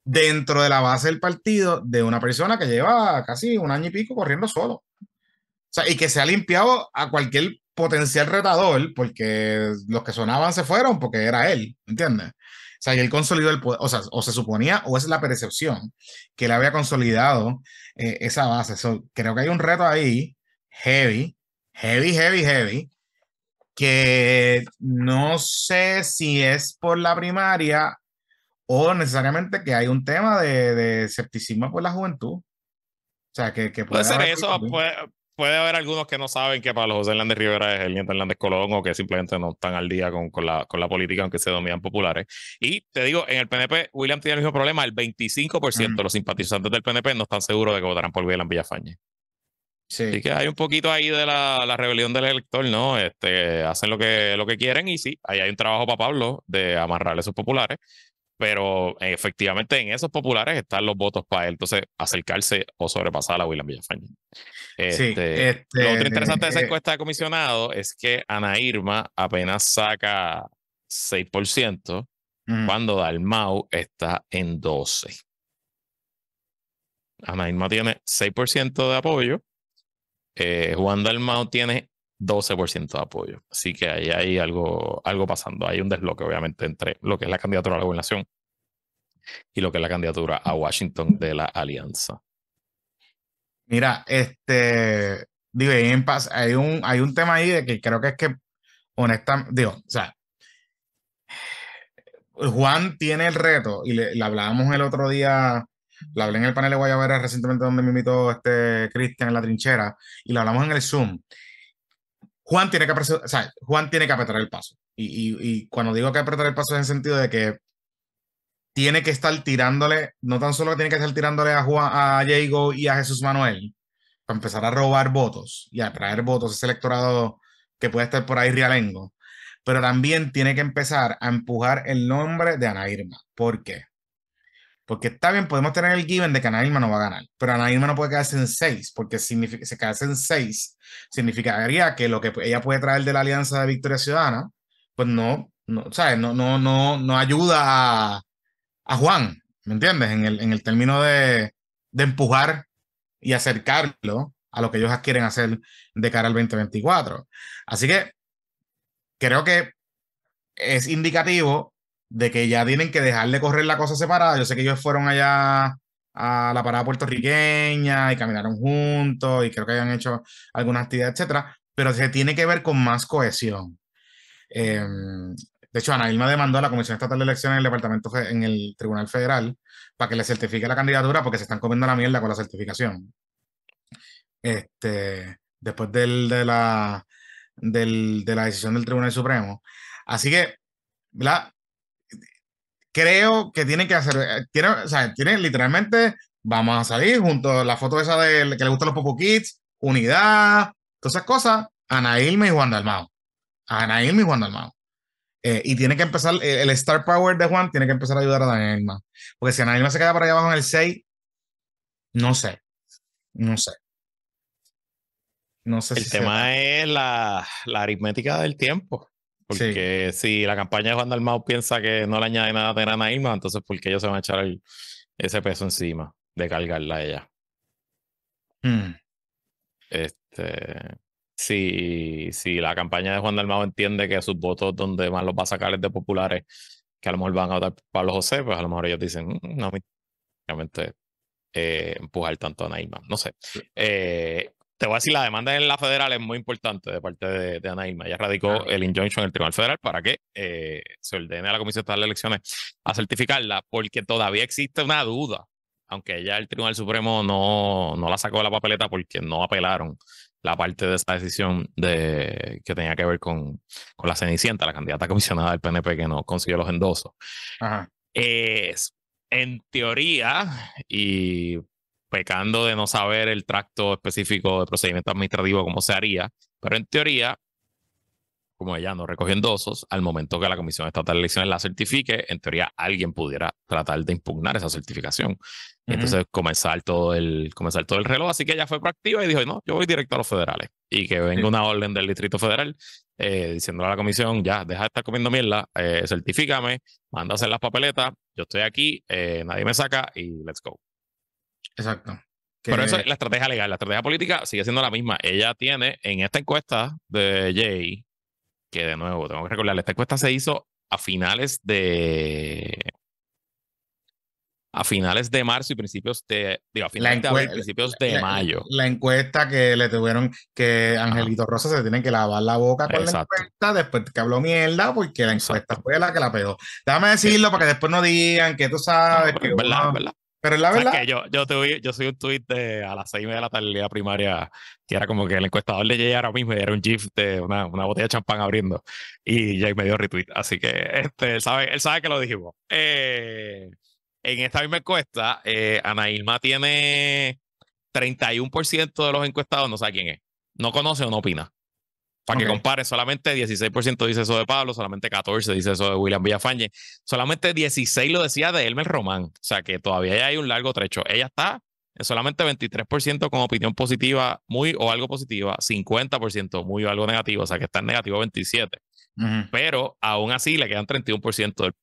dentro de la base del partido de una persona que lleva casi un año y pico corriendo solo. O sea, y que se ha limpiado a cualquier potencial retador, porque los que sonaban se fueron porque era él, ¿entiendes? O sea, y él consolidó el poder, o sea, o se suponía, o es la percepción, que él había consolidado eh, esa base. So, creo que hay un reto ahí, heavy, heavy, heavy, heavy, que no sé si es por la primaria o necesariamente que hay un tema de, de escepticismo por la juventud. O sea, que, puede, ser eso, puede, puede haber algunos que no saben que los José Hernández Rivera es el nieto Hernández Colón o que simplemente no están al día con, la, con la política, aunque se dominan populares. Y te digo, en el PNP, William tiene el mismo problema: el 25% de los simpatizantes del PNP no están seguros de que votarán por William Villafañe. Sí. Así que hay un poquito ahí de la, rebelión del elector, ¿no? Este, hacen lo que, lo que quieren y sí, ahí hay un trabajo para Pablo de amarrar esos populares pero eh, efectivamente en esos populares están los votos para él, entonces acercarse o sobrepasar a William Villafañe. Este, este, lo otro interesante de esa eh, encuesta de comisionado es que Ana Irma apenas saca 6%, mm. cuando Dalmau está en 12%. Ana Irma tiene 6% de apoyo, eh, Juan Dalmau tiene 12% de apoyo. Así que ahí hay algo, algo pasando. Hay un desbloque, obviamente, entre lo que es la candidatura a la gobernación y lo que es la candidatura a Washington de la alianza. Mira, este, digo, en paz, hay un, hay un tema ahí de que creo que es que, honestamente, digo, o sea, Juan tiene el reto, y le, hablábamos el otro día, ...le hablé en el panel de Guayabera recientemente donde me invitó este Cristian en la trinchera, y lo hablamos en el Zoom, Juan tiene que, apretar, Juan tiene que apretar el paso. Y, cuando digo que apretar el paso es en el sentido de que tiene que estar tirándole, no tan solo tiene que estar tirándole a Juan, a Diego y a Jesús Manuel, para empezar a robar votos y a traer votos a ese electorado que puede estar por ahí rialengo, pero también tiene que empezar a empujar el nombre de Ana Irma. ¿Por qué? Porque está bien, podemos tener el given de que Ana no va a ganar, pero Ana no puede quedarse en seis porque significa, se quedase en seis significaría que lo que ella puede traer de la alianza de Victoria Ciudadana, pues no, no, ¿sabes? No, no, no, no ayuda a, Juan, ¿me entiendes? En el, en el término de, de empujar y acercarlo a lo que ellos quieren hacer de cara al 2024. Así que creo que es indicativo de que ya tienen que dejar de correr la cosa separada. Yo sé que ellos fueron allá a la parada puertorriqueña y caminaron juntos y creo que hayan hecho alguna actividad, etcétera, pero se tiene que ver con más cohesión. Em, de hecho, Ana demandó a la Comisión Estatal de Elecciones en el Departamento en el Tribunal Federal para que le certifique la candidatura porque se están comiendo la mierda con la certificación. Este, después de, la, de la decisión del Tribunal Supremo. Así que, ¿verdad? creo que tiene que hacer, eh, o sea, tiene literalmente, vamos a salir junto la foto esa de que le gustan los Popo Kids, Unidad, todas esas cosas, Anailma y Juan Dalmao. Anailma y Juan Dalmao. Eh, y tiene que empezar, eh, el, star power de Juan tiene que empezar a ayudar a Anailma. Porque si Anailma se queda para allá abajo en el 6, no sé, no sé. No sé el tema es la, la aritmética del tiempo. Porque si la campaña de Juan Dalmau piensa que no le añade nada a a Irma, entonces ¿por qué ellos se van a echar ese peso encima de cargarla a ella? Hmm. Este, si, si la campaña de Juan Dalmau entiende que sus votos donde más los va a sacar es de populares, que a lo mejor van a votar Pablo José, pues a lo mejor ellos dicen, mm, no me realmente eh, empujar tanto a Naima. No sé. Eh, te voy a decir, la demanda en la federal es muy importante de parte de, de Irma. Ella radicó el injunction en el Tribunal Federal para que eh, se ordene a la Comisión Estatal de Elecciones a certificarla, porque todavía existe una duda, aunque ya el Tribunal Supremo no, no la sacó de la papeleta porque no apelaron la parte de esa decisión de, que tenía que ver con, con la Cenicienta, la candidata comisionada del PNP que no consiguió los endosos. Es, en teoría, y pecando de no saber el tracto específico de procedimiento administrativo, cómo se haría, pero en teoría, como ella no recogió endosos, al momento que la Comisión Estatal de Elecciones la certifique, en teoría alguien pudiera tratar de impugnar esa certificación. entonces comenzar todo, el, comenzar todo el reloj, así que ella fue proactiva y dijo, no, yo voy directo a los federales y que venga una orden del Distrito Federal eh, diciéndole a la comisión, ya, deja de estar comiendo mierda, eh, certifícame, manda a hacer las papeletas, yo estoy aquí, eh, nadie me saca y let's go. Exacto. Pero eso es la estrategia legal. La estrategia política sigue siendo la misma. Ella tiene en esta encuesta de Jay, que de nuevo tengo que recordarle, esta encuesta se hizo a finales de. A finales de marzo y principios de. Digo, a finales de abril, principios de mayo. La encuesta que le tuvieron que Angelito Rosa se tiene que lavar la boca con la encuesta después que habló mierda, porque la encuesta fue la que la pegó. Déjame decirlo eh. para que después no digan que tú sabes. que, verdad, pero la verdad. Que yo, yo, yo soy un tweet de a las seis y media de la tarde de la primaria, que era como que el encuestador le llega ahora mismo y era un GIF de una, botella de champán abriendo. Y ya me dio retweet. Así que este, él, sabe, él sabe que lo dijimos. Eh, en esta misma encuesta, eh, tiene 31% de los encuestados, no sabe quién es. No conoce o no opina. Para que compare, solamente 16% dice eso de Pablo, solamente 14% dice eso de William Villafañe, solamente 16% lo decía de Elmer Román. O sea que todavía hay un largo trecho. Ella está solamente 23% con opinión positiva, muy o algo positiva, 50% muy o algo negativo, o sea que está en negativo 27%. Pero aún así le quedan 31% del...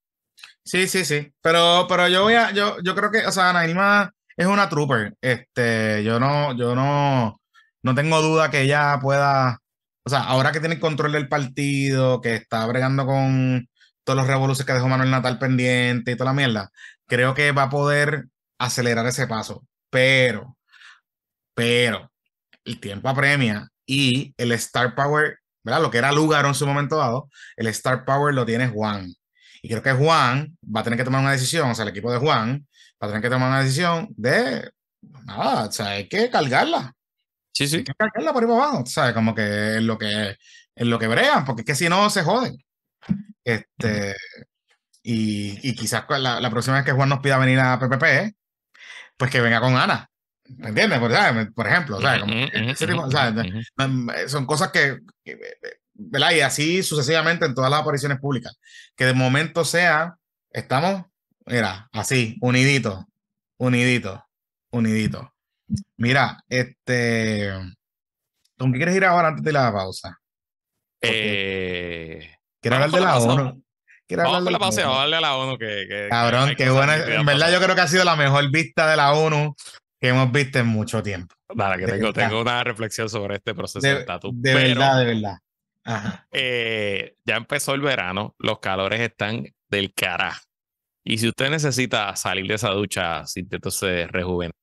Sí, sí, sí. Pero, pero yo voy a, yo, yo creo que, o sea, Anaima es una trooper. Este, yo no, yo no, no tengo duda que ella pueda o sea, ahora que tiene el control del partido, que está bregando con todos los revoluciones que dejó Manuel Natal pendiente y toda la mierda, creo que va a poder acelerar ese paso. Pero, pero, el tiempo apremia y el Star Power, ¿verdad? Lo que era lugar en su momento dado, el Star Power lo tiene Juan. Y creo que Juan va a tener que tomar una decisión, o sea, el equipo de Juan va a tener que tomar una decisión de, nada, o sea, hay que cargarla. Sí, sí. Hay que cargarla por ahí abajo, ¿sabes? Como que es lo que, es lo que bregan, porque es que si no se joden. Este, y, y quizás la, la, próxima vez que Juan nos pida venir a PPP, pues que venga con Ana. ¿Me entiendes? Por, por ejemplo, ¿sabes? son cosas que, ¿verdad? Y así sucesivamente en todas las apariciones públicas. Que de momento sea, estamos, mira, así, unidito unidito unidito Mira, este. ¿Con qué quieres ir ahora antes de la pausa? Eh, quiero hablar de la, ONU. vamos hablar la, pausa, vamos a a la ONU. Cabrón, qué buena. En verdad, yo creo que ha sido la mejor vista de la ONU que hemos visto en mucho tiempo. Nada, que tengo, una reflexión sobre este proceso de, estatus. De, verdad, de verdad. Eh, ya empezó el verano, los calores están del carajo. Y si usted necesita salir de esa ducha, se rejuvenecido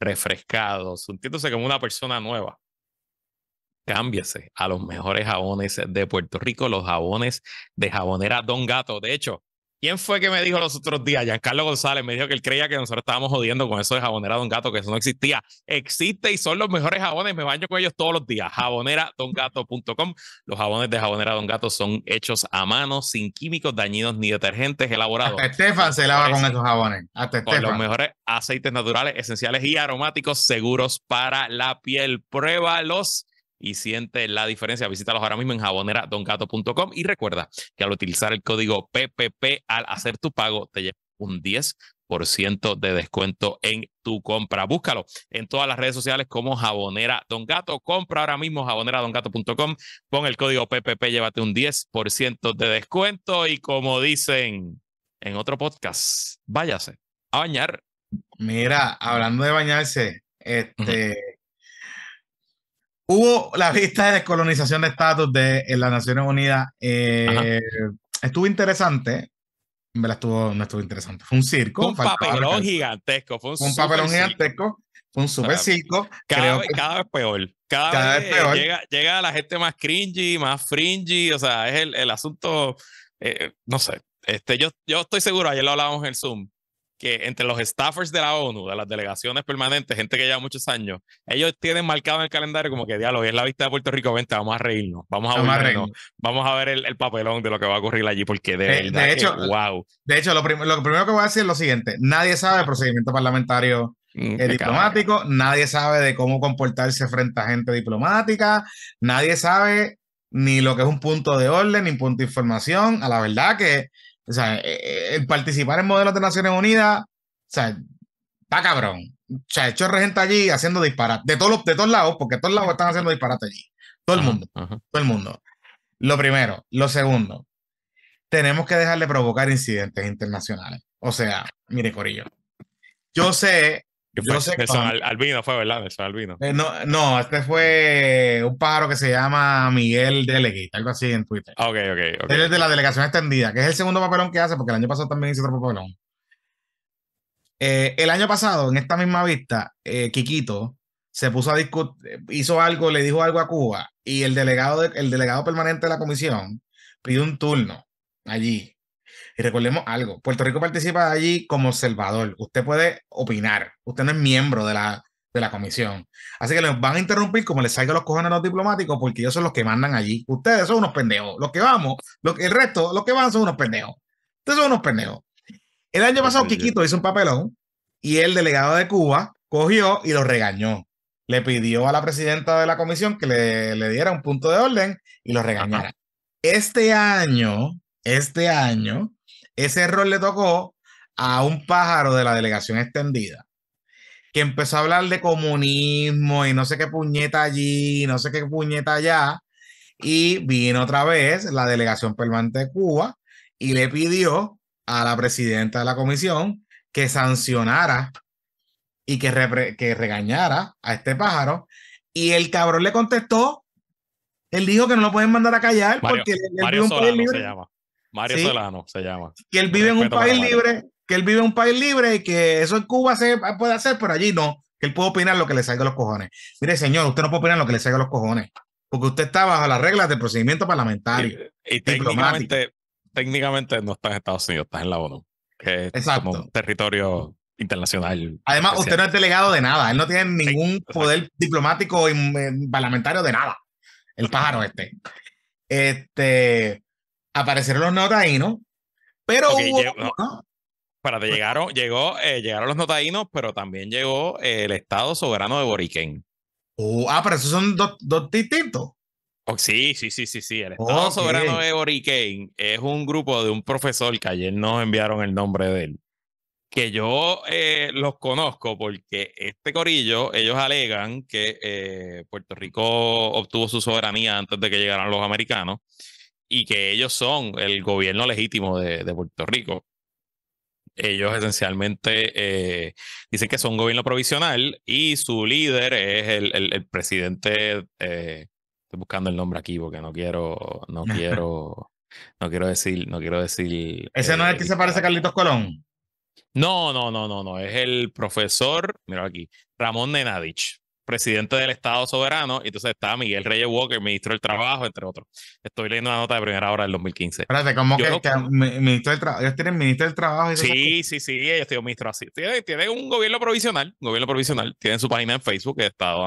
refrescados, sintiéndose como una persona nueva. Cámbiese a los mejores jabones de Puerto Rico, los jabones de jabonera Don Gato. De hecho, ¿Quién fue que me dijo los otros días? Giancarlo González me dijo que él creía que nosotros estábamos jodiendo con eso de jabonera Don Gato, que eso no existía. Existe y son los mejores jabones, me baño con ellos todos los días. Jaboneradongato.com. Los jabones de Jabonera Don Gato son hechos a mano, sin químicos dañinos ni detergentes elaborados. Hasta Estefan se lava con esos jabones. Hasta con los mejores aceites naturales, esenciales y aromáticos seguros para la piel. Prueba Pruébalos y siente la diferencia, visítalos ahora mismo en jaboneradongato.com y recuerda que al utilizar el código PPP al hacer tu pago te lleva un 10% de descuento en tu compra. Búscalo en todas las redes sociales como Jabonera Compra ahora mismo jaboneradongato.com con el código PPP, llévate un 10% de descuento y como dicen en otro podcast, váyase a bañar. Mira, hablando de bañarse, este... Hubo la vista de descolonización de estatus de las Naciones Unidas. Eh, estuvo interesante. Me la estuvo, no estuvo interesante. Fue un circo. Fue un papelón gigantesco. Fue un, papelón gigantesco. Fue un super circo. Cada, vez, peor. Cada, vez, peor. Llega, la gente más cringy, más fringy. O sea, es el, asunto. Eh, no sé. Este, yo, yo estoy seguro, ayer lo hablábamos en el Zoom que entre los staffers de la ONU, de las delegaciones permanentes, gente que lleva muchos años, ellos tienen marcado en el calendario como que diálogo, es la vista de Puerto Rico, vente, vamos a reírnos, vamos a, a ver el, papelón de lo que va a ocurrir allí, porque de, eh, verdad, de hecho, que, wow. De hecho, lo, primero que voy a decir es lo siguiente, nadie sabe el procedimiento parlamentario mm, eh, diplomático, nadie sabe de cómo comportarse frente a gente diplomática, nadie sabe ni lo que es un punto de orden, ni punto de información, a la verdad que o sea, eh, eh, el participar en modelos de Naciones Unidas, o sea, está cabrón. O sea, hecho regenta allí haciendo disparates. De todos, de todos lados, porque todos lados están haciendo disparates allí. Todo el mundo. Todo el mundo. Lo primero. Lo segundo. Tenemos que dejar de provocar incidentes internacionales. O sea, mire, Corillo. Yo sé que son albino fue, ¿verdad? San Albino. Eh, no, este fue un pájaro que se llama Miguel Delegate, algo así en Twitter. Ah, ok, ok, Él es de la delegación extendida, que es el segundo papelón que hace, porque el año pasado también hizo otro papelón. Eh, el año pasado, en esta misma vista, eh, Quiquito se puso a discutir, hizo algo, le dijo algo a Cuba, y el delegado, el delegado permanente de la comisión pidió un turno allí y recordemos algo, Puerto Rico participa allí como observador. Usted puede opinar, usted no es miembro de la, comisión. Así que nos van a interrumpir como les salga los cojones a los diplomáticos porque ellos son los que mandan allí. Ustedes son unos pendejos. Los que vamos, el resto, los que van son unos pendejos. Ustedes son unos pendejos. El año pasado Quiquito hizo un papelón y el delegado de Cuba cogió y lo regañó. Le pidió a la presidenta de la comisión que le, le diera un punto de orden y lo regañara. Este año, este año, ese error le tocó a un pájaro de la delegación extendida que empezó a hablar de comunismo y no sé qué puñeta allí, no sé qué puñeta allá. Y vino otra vez la delegación permanente de Cuba y le pidió a la presidenta de la comisión que sancionara y que, regañara a este pájaro. Y el cabrón le contestó, él dijo que no lo pueden mandar a callar porque le dio un Se llama. Mario se llama. Que él vive en un país libre, que él vive en un país libre y que eso en Cuba se puede hacer, pero allí no, que él puede opinar lo que le salga a los cojones. Mire, señor, usted no puede opinar lo que le salga a los cojones, porque usted está bajo las reglas del procedimiento parlamentario. Y, técnicamente, no está en Estados Unidos, está en la ONU, que es un territorio internacional. Además, usted no es delegado de nada, él no tiene ningún poder diplomático y mm, eh, parlamentario de nada. El pájaro este. Este, aparecieron los notaínos, pero para hubo, llegaron, llegó, llegaron los notaínos, pero también llegó el Estado soberano de Boriquén. ah, pero esos son dos, distintos. sí, sí, sí, sí, sí. El Estado Soberano de Boriquén es un grupo de un profesor que ayer nos enviaron el nombre de él. Que yo los conozco porque este corillo, ellos alegan que Puerto Rico obtuvo su soberanía antes de que llegaran los americanos y que ellos son el gobierno legítimo de, Puerto Rico. Ellos esencialmente eh, dicen que son gobierno provisional y su líder es el, el, presidente. Eh, estoy buscando el nombre aquí porque no quiero, no *laughs* quiero, no quiero decir, no quiero decir. Ese no es el eh, que se parece a Carlitos Colón. No, no, no, no, no. Es el profesor, mira aquí, Ramón Nenadich presidente del Estado soberano, y entonces está Miguel Reyes Walker, ministro del Trabajo, entre otros. Estoy leyendo una nota de primera hora del 2015. Espérate, ¿cómo que, el ministro del Trabajo? Ellos tienen ministro del Trabajo. Y sí, sí, sí, ellos tienen ministro así. Tienen, un gobierno provisional, gobierno provisional. Tienen su página en Facebook, Estado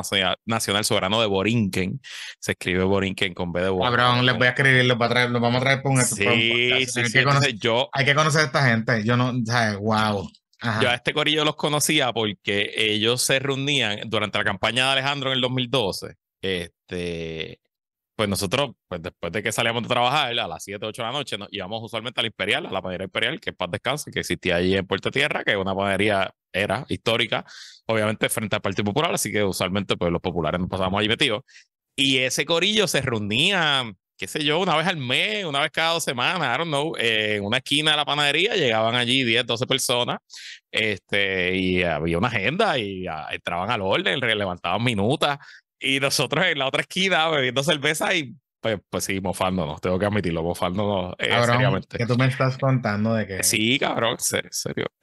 Nacional Soberano de Borinquen. Se escribe Borinquen con B de Walker. Cabrón, les voy a escribir, los vamos a traer por un, sí, Sí, sí, hay que conocer a esta gente. Yo no, sea, wow. Yo a este corillo los conocía porque ellos se reunían durante la campaña de Alejandro en el 2012. Este, pues nosotros, pues después de que salíamos de trabajar a las 7, 8 de la noche, íbamos usualmente a la Imperial, a la panadería Imperial, que es paz Descanso, que existía allí en Puerto Tierra, que es una panadería era histórica, obviamente frente al Partido Popular, así que usualmente pues los populares nos pasábamos allí metidos. Y ese corillo se reunía qué sé yo, una vez al mes, una vez cada dos semanas, I don't know, eh, en una esquina de la panadería llegaban allí 10, 12 personas este, y había una agenda y ah, entraban al orden, levantaban minutas y nosotros en la otra esquina bebiendo cerveza y pues, pues sí, mofándonos, tengo que admitirlo, mofándonos eh, cabrón, Que tú me estás contando de que. Sí, cabrón, en serio. *laughs*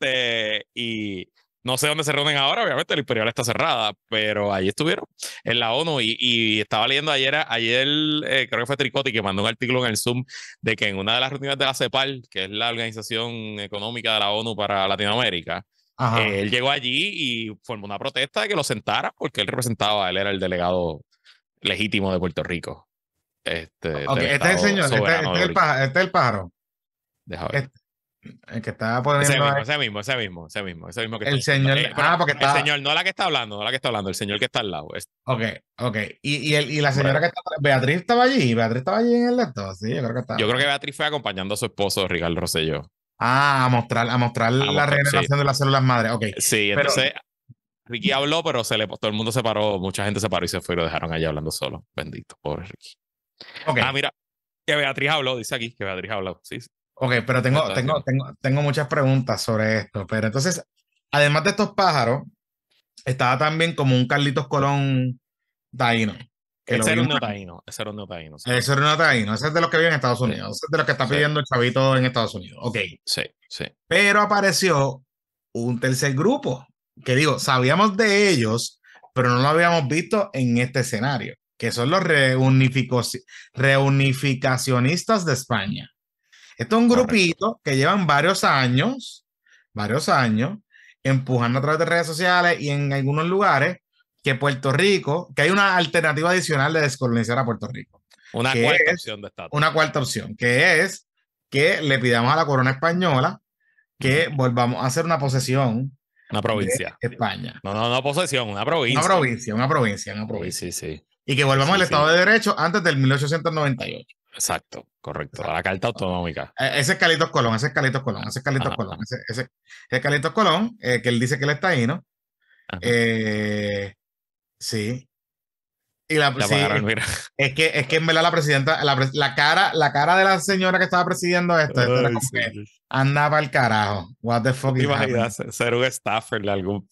Este, y no sé dónde se reúnen ahora, obviamente el Imperial está cerrada, pero ahí estuvieron en la ONU y, estaba leyendo ayer, ayer eh, creo que fue Tricotti que mandó un artículo en el Zoom de que en una de las reuniones de la CEPAL, que es la Organización Económica de la ONU para Latinoamérica, eh, él llegó allí y formó una protesta de que lo sentara porque él representaba, él era el delegado legítimo de Puerto Rico. Este, este es el señor, este, este el pájaro, este ver. El que estaba poniendo. Ese mismo, ese mismo, ese mismo, ese mismo, ese mismo El señor. Eh, ah, porque El señor, no la que está hablando, no la que está hablando, el señor que está al lado. Ok, ok. Y, y, la señora que está. Beatriz estaba allí, Beatriz estaba allí en el lector, sí, yo creo que está Yo creo que Beatriz fue acompañando a su esposo, Ricardo Rosselló. Ah, a mostrar, a mostrar la regeneración de las células madre. Ok. Sí, entonces. Ricky habló, pero se le, todo el mundo se paró, mucha gente se paró y se fue y lo dejaron allá hablando solo. Bendito, pobre Ricky. Ah, mira, que Beatriz habló, dice aquí, que Beatriz habló. Sí, sí. Ok, pero tengo, tengo, tengo, tengo muchas preguntas sobre esto. Pero entonces, además de estos pájaros, estaba también como un Carlitos Colón Taino. Ese era, un taíno, ese era un Taino. Ese Ese es de los que viven en Estados Unidos. Ese es de los que está pidiendo el chavito en Estados Unidos. Ok. Sí, sí. Pero apareció un tercer grupo. Que digo, sabíamos de ellos, pero no lo habíamos visto en este escenario. Que son los reunificacionistas de España. Esto es un grupito que llevan varios años, varios años, empujando a través de redes sociales y en algunos lugares que Puerto Rico, que hay una alternativa adicional de descolonizar a Puerto Rico. Una cuarta opción de Estado. Una cuarta opción, que es que le pidamos a la corona española que volvamos a hacer una posesión. Una provincia. De España. No, no, no posesión, una provincia. Una provincia, una provincia, una provincia. Sí, sí, Y que volvamos al Estado de Derecho antes del 1898. Exacto, correcto. la carta autonómica. E, ese es Carlitos Colón, ese es Carlitos Colón, ese es Carlitos Colón. Ese, ese, es Carlitos Colón, eh, que él dice que él está ahí, ¿no? Eh, sí. Y la, presidenta, es, que, es que en verdad la presidenta, la, cara, la cara de la señora que estaba presidiendo esto, andaba al carajo. What the fuck imaginas ser un staffer de algún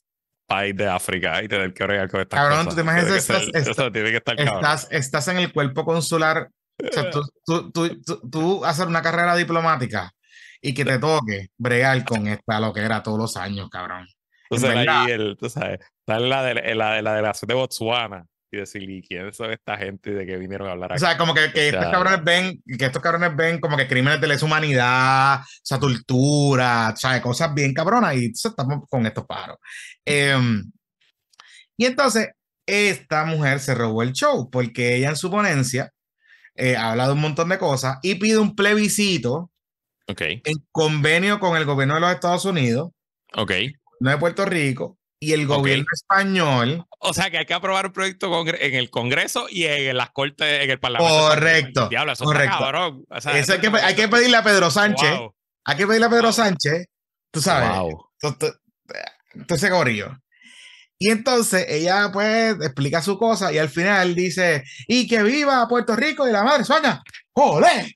país de África y tener que regar. con esta cabrón, cosas. Cabrón, tú te imaginas tiene que estar, estás, estás, en el cuerpo consular o sea, tú, tú, hacer una carrera diplomática y que te toque bregar con esta lo que era todos los años, cabrón. ahí el, tú sabes, está la, de, eh, la, de la delegación de Botswana y decir, quién quiénes son esta gente de que vinieron a hablar aquí? O sea, como que, estos cabrones ven, que estos cabrones ven como que crímenes de lesa humanidad, o sea, tortura, o sea, cosas bien cabronas, y estamos con estos paros. Em, y entonces, esta mujer se robó el show, porque ella en su ponencia eh, habla de un montón de cosas y pide un plebiscito en convenio con el gobierno de los Estados Unidos, okay. no de Puerto Rico y el gobierno español. O sea que hay que aprobar un proyecto en el Congreso y en las cortes, en el Parlamento. Correcto. correcto. Cabrón. hay, que, hay que pedirle a Pedro Sánchez. Hay que pedirle a Pedro Sánchez, tú sabes. Wow. Entonces, gorillo. Y entonces ella pues explica su cosa y al final dice, y que viva Puerto Rico y la madre sueña! ¡joder!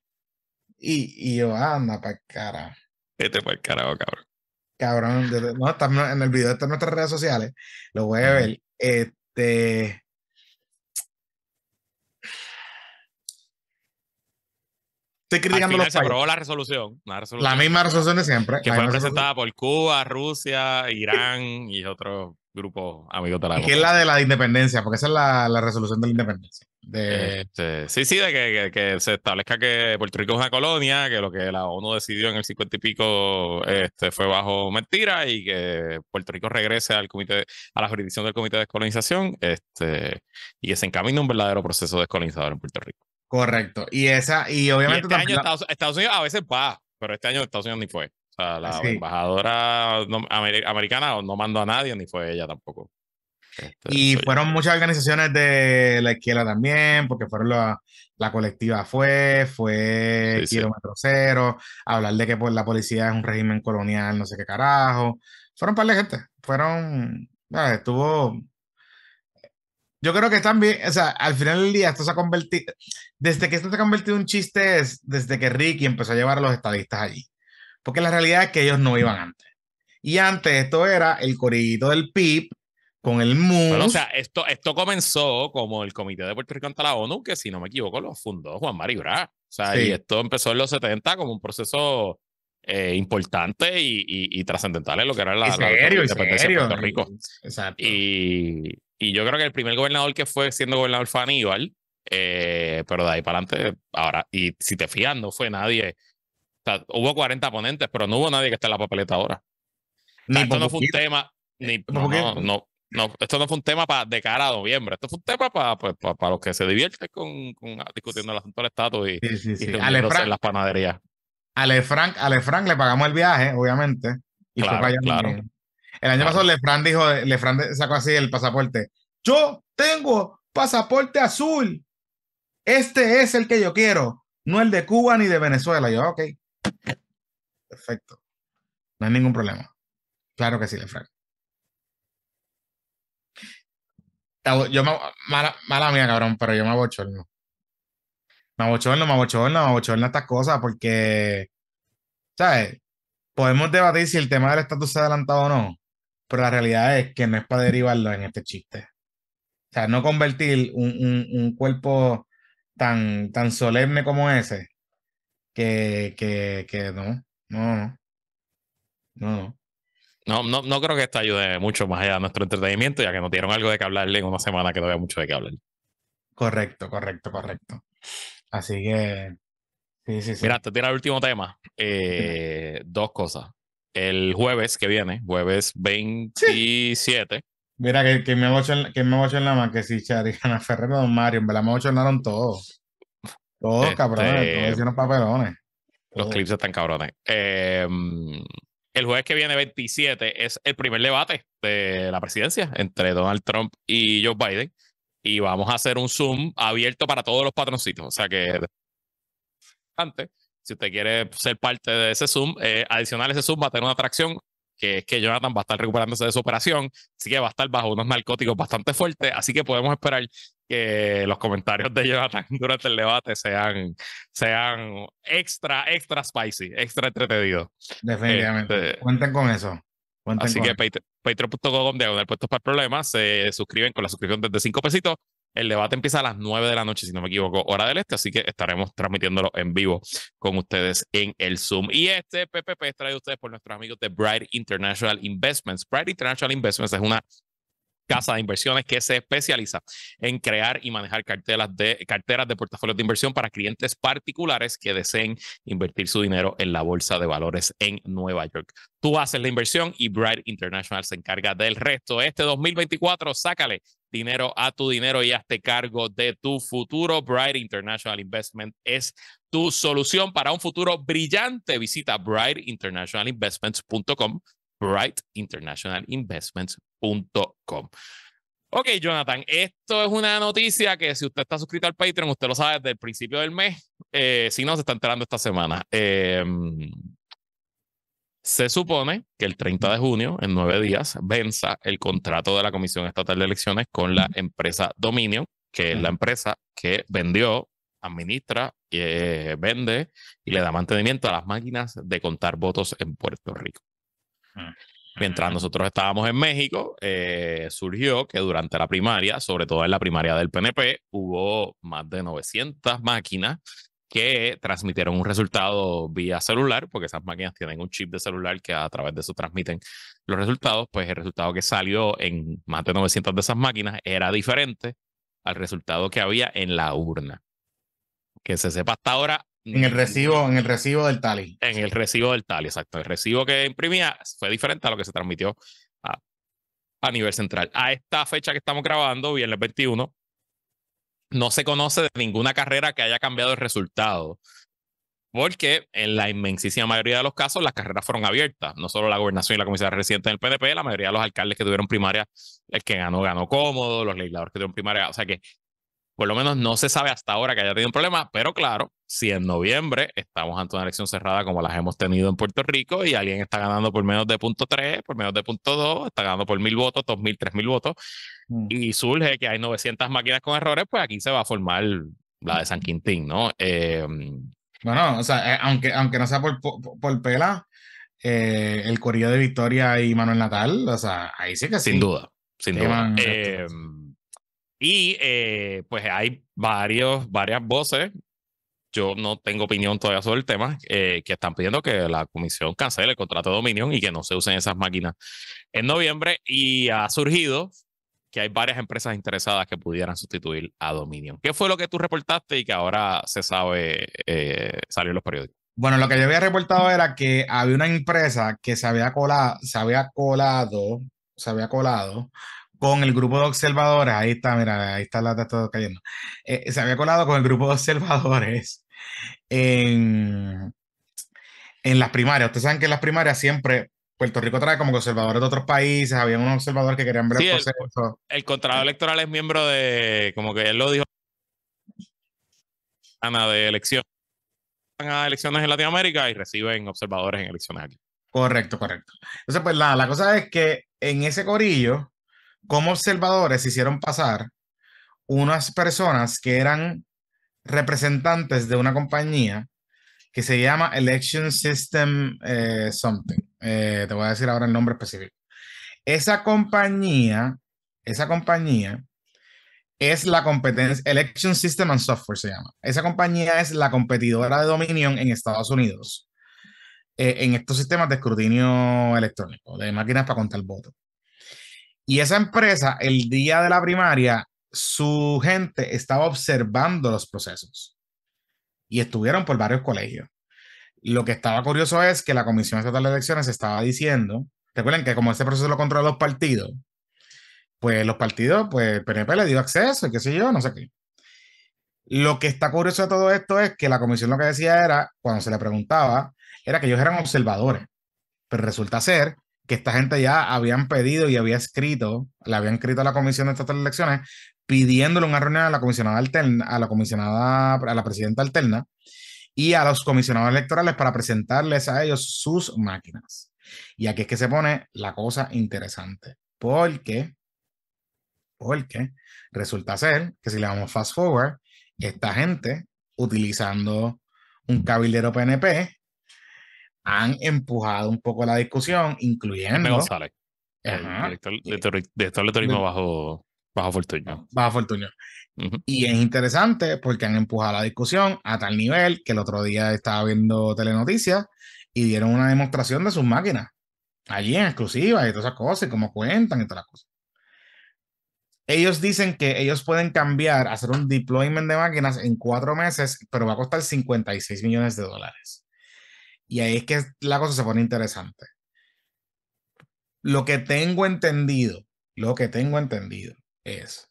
Y, y yo, anda para cara. este para carajo, cabrón. Cabrón, no, estamos en el video de nuestras redes sociales, lo voy a ver. Este, Estoy criticando los se aprobó la resolución, la La misma resolución de siempre. Que fue presentada por Cuba, Rusia, Irán y otros grupos amigos de la Que es la de la independencia, porque esa es la, resolución de la independencia. Este, sí, sí, de que, se establezca que Puerto Rico es una colonia, que lo que la ONU decidió en el 50 y pico este, fue bajo mentira y que Puerto Rico regrese al comité, a la jurisdicción del Comité de Descolonización este, y que se encamine un verdadero proceso descolonizador en Puerto Rico. Correcto. Y esa, y obviamente. este año Estados, Unidos a veces va, pero este año Estados Unidos ni fue. O sea, la embajadora americana no mandó a nadie, ni fue ella tampoco. Este, y fueron muchas organizaciones de la izquierda también, porque fueron la, la colectiva fue, fue Kilómetro Cero, hablar de que pues, la policía es un régimen colonial, no sé qué carajo. Fueron par de gente, fueron, estuvo, yo creo que también, o sea, al final del día esto se ha convertido, desde que esto se ha convertido en un chiste es desde que Ricky empezó a llevar a los estadistas allí. Porque la realidad es que ellos no iban antes. Y antes esto era el corillito del PIB con el mundo o sea, esto, esto comenzó como el Comité de Puerto Rico ante la ONU, que si no me equivoco lo fundó Juan Mari Bra. O sea, y esto empezó en los 70 como un proceso eh, importante y, trascendental es trascendentales, lo que era la, independencia de Puerto Rico. Y, yo creo que el primer gobernador que fue siendo gobernador fue Aníbal, eh, pero de ahí para adelante, ahora, y si te fijas, no fue nadie. hubo 40 ponentes, pero no hubo nadie que esté en la papeleta ahora. esto no fue un tema, esto no fue un tema para de cara a noviembre, esto fue un tema para pues, los que se divierten con, discutiendo el asunto del estatus y, sí, las panaderías. A Lefranc, le pagamos el viaje, obviamente. Y claro, claro. El año pasado Lefranc dijo, sacó así el pasaporte. Yo tengo pasaporte azul. Este es el que yo quiero, no el de Cuba ni de Venezuela. Yo, ok. Perfecto. No hay ningún problema. Claro que sí, Lefranc. Yo mala, mala mía, cabrón, pero yo me no mamochorno, mamochorno, mamochorno estas cosas, porque, ¿sabes? Podemos debatir si el tema del estatus se ha adelantado o no, pero la realidad es que no es para derivarlo en este chiste. O sea, no convertir un, cuerpo tan, tan solemne como ese, que, no, no, no, no. No, no, creo que esto ayude mucho más allá de nuestro entretenimiento, ya que no dieron algo de que hablarle en una semana que no había mucho de qué hablar. Correcto, correcto, correcto. Así que. Sí, sí, sí. Mira, te tira el último tema. Eh, dos cosas. El jueves que viene, jueves 27. Mira, que, me bochornaron que me la más que si Chariana Ferrero Don Mario, Me la me bochornaron todos. Todos, este, cabrones, todos hicieron papelones. Los clips están cabrones. Em, el jueves que viene, 27, es el primer debate de la presidencia entre Donald Trump y Joe Biden y vamos a hacer un Zoom abierto para todos los patroncitos. O sea que antes, si usted quiere ser parte de ese Zoom, eh, adicional ese Zoom va a tener una atracción que es que Jonathan va a estar recuperándose de su operación, así que va a estar bajo unos narcóticos bastante fuertes, así que podemos esperar que los comentarios de Jonathan *laughs* durante el debate sean, sean extra, extra spicy, extra entretenidos. Definitivamente. Este, Cuenten con eso. Así que patreon.com diagonal puestos para problemas. Se suscriben con la suscripción desde cinco pesitos. El debate empieza a las nueve de la noche, si no me equivoco, hora del este, así que estaremos transmitiéndolo en vivo con ustedes en el Zoom. Y este PPP es traído a ustedes por nuestros amigos de Bright International Investments. Bright International Investments es una casa de inversiones que se especializa en crear y manejar carteras de, carteras de portafolios de inversión para clientes particulares que deseen invertir su dinero en la bolsa de valores en Nueva York. Tú haces la inversión y Bright International se encarga del resto. Este 2024, sácale dinero a tu dinero y hazte cargo de tu futuro. Bright International Investment es tu solución para un futuro brillante. Visita brightinternationalinvestments.com brightinternationalinvestments.com. Ok, Jonathan, esto es una noticia que si usted está suscrito al Patreon, usted lo sabe desde el principio del mes. Eh, si no, se está enterando esta semana. Em, se supone que el 30 de junio, en nueve días, venza el contrato de la Comisión Estatal de Elecciones con la empresa Dominion, que es la empresa que vendió, administra, y eh, vende y le da mantenimiento a las máquinas de contar votos en Puerto Rico. Mientras nosotros estábamos en México, eh, surgió que durante la primaria, sobre todo en la primaria del PNP, hubo más de 900 máquinas que transmitieron un resultado vía celular, porque esas máquinas tienen un chip de celular que a través de eso transmiten los resultados, pues el resultado que salió en más de 900 de esas máquinas era diferente al resultado que había en la urna. Que se sepa hasta ahora, en el recibo, en el recibo del Tali. En el recibo del Tali, exacto. El recibo que imprimía fue diferente a lo que se transmitió a, nivel central. A esta fecha que estamos grabando, viernes 21, no se conoce de ninguna carrera que haya cambiado el resultado. Porque en la inmensísima mayoría de los casos las carreras fueron abiertas. No solo la gobernación y la comisaría reciente del PNP, la mayoría de los alcaldes que tuvieron primaria, el que ganó, ganó cómodo, los legisladores que tuvieron primaria. O sea que por lo menos no se sabe hasta ahora que haya tenido un problema, pero claro, si en noviembre estamos ante una elección cerrada como las hemos tenido en Puerto Rico y alguien está ganando por menos de punto 3, por menos de punto 2, está ganando por mil votos, dos mil, tres mil votos, mm. y surge que hay 900 máquinas con errores, pues aquí se va a formar la de San Quintín, ¿no? bueno, em, o sea, eh, aunque, aunque no sea por, pela, eh, el corrido de Victoria y Manuel Natal, o sea, ahí sí que sí. Sin duda, sin duda. Y eh, pues hay varios, varias voces. Yo no tengo opinión todavía sobre el tema, eh, que están pidiendo que la comisión cancele el contrato de Dominion y que no se usen esas máquinas en noviembre. Y ha surgido que hay varias empresas interesadas que pudieran sustituir a Dominion. ¿Qué fue lo que tú reportaste y que ahora se sabe, eh, salió en los periódicos? Bueno, lo que yo había reportado era que había una empresa que se había colado, se había colado, se había colado con el grupo de observadores, ahí está, mira, ahí está la data cayendo, eh, se había colado con el grupo de observadores en, en las primarias. Ustedes saben que en las primarias siempre Puerto Rico trae como observadores de otros países, había un observador que querían ver el proceso. El, contrato electoral es miembro de, como que él lo dijo, de elección a elecciones en Latinoamérica y reciben observadores en elecciones Correcto, correcto. Entonces, pues la, la cosa es que en ese corillo, como observadores hicieron pasar unas personas que eran representantes de una compañía que se llama Election System eh, Something. Eh, te voy a decir ahora el nombre específico. Esa compañía, esa compañía es la competencia, Election System and Software se llama. Esa compañía es la competidora de Dominion en Estados Unidos eh, en estos sistemas de escrutinio electrónico, de máquinas para contar votos. Y esa empresa, el día de la primaria, su gente estaba observando los procesos y estuvieron por varios colegios. Lo que estaba curioso es que la Comisión Estatal de Elecciones estaba diciendo, recuerden que como ese proceso lo controlan los partidos, pues los partidos, pues el PNP le dio acceso y qué sé yo, no sé qué. Lo que está curioso de todo esto es que la comisión lo que decía era, cuando se le preguntaba, era que ellos eran observadores, pero resulta ser que esta gente ya habían pedido y había escrito, le habían escrito a la comisión de estas elecciones, pidiéndole una reunión a la comisionada alterna, a la comisionada, a la presidenta alterna y a los comisionados electorales para presentarles a ellos sus máquinas. Y aquí es que se pone la cosa interesante, porque, porque resulta ser que si le damos fast forward, esta gente utilizando un cabildero PNP han empujado un poco la discusión, incluyendo. González. Director, de turismo bajo, bajo Bajo Y es interesante porque han empujado la discusión a tal nivel que el otro día estaba viendo Telenoticias y dieron una demostración de sus máquinas. Allí en exclusiva y todas esas cosas, y cómo cuentan y todas las cosas. Ellos dicen que ellos pueden cambiar, hacer un deployment de máquinas en cuatro meses, pero va a costar 56 millones de dólares. Y ahí es que la cosa se pone interesante. Lo que tengo entendido, lo que tengo entendido es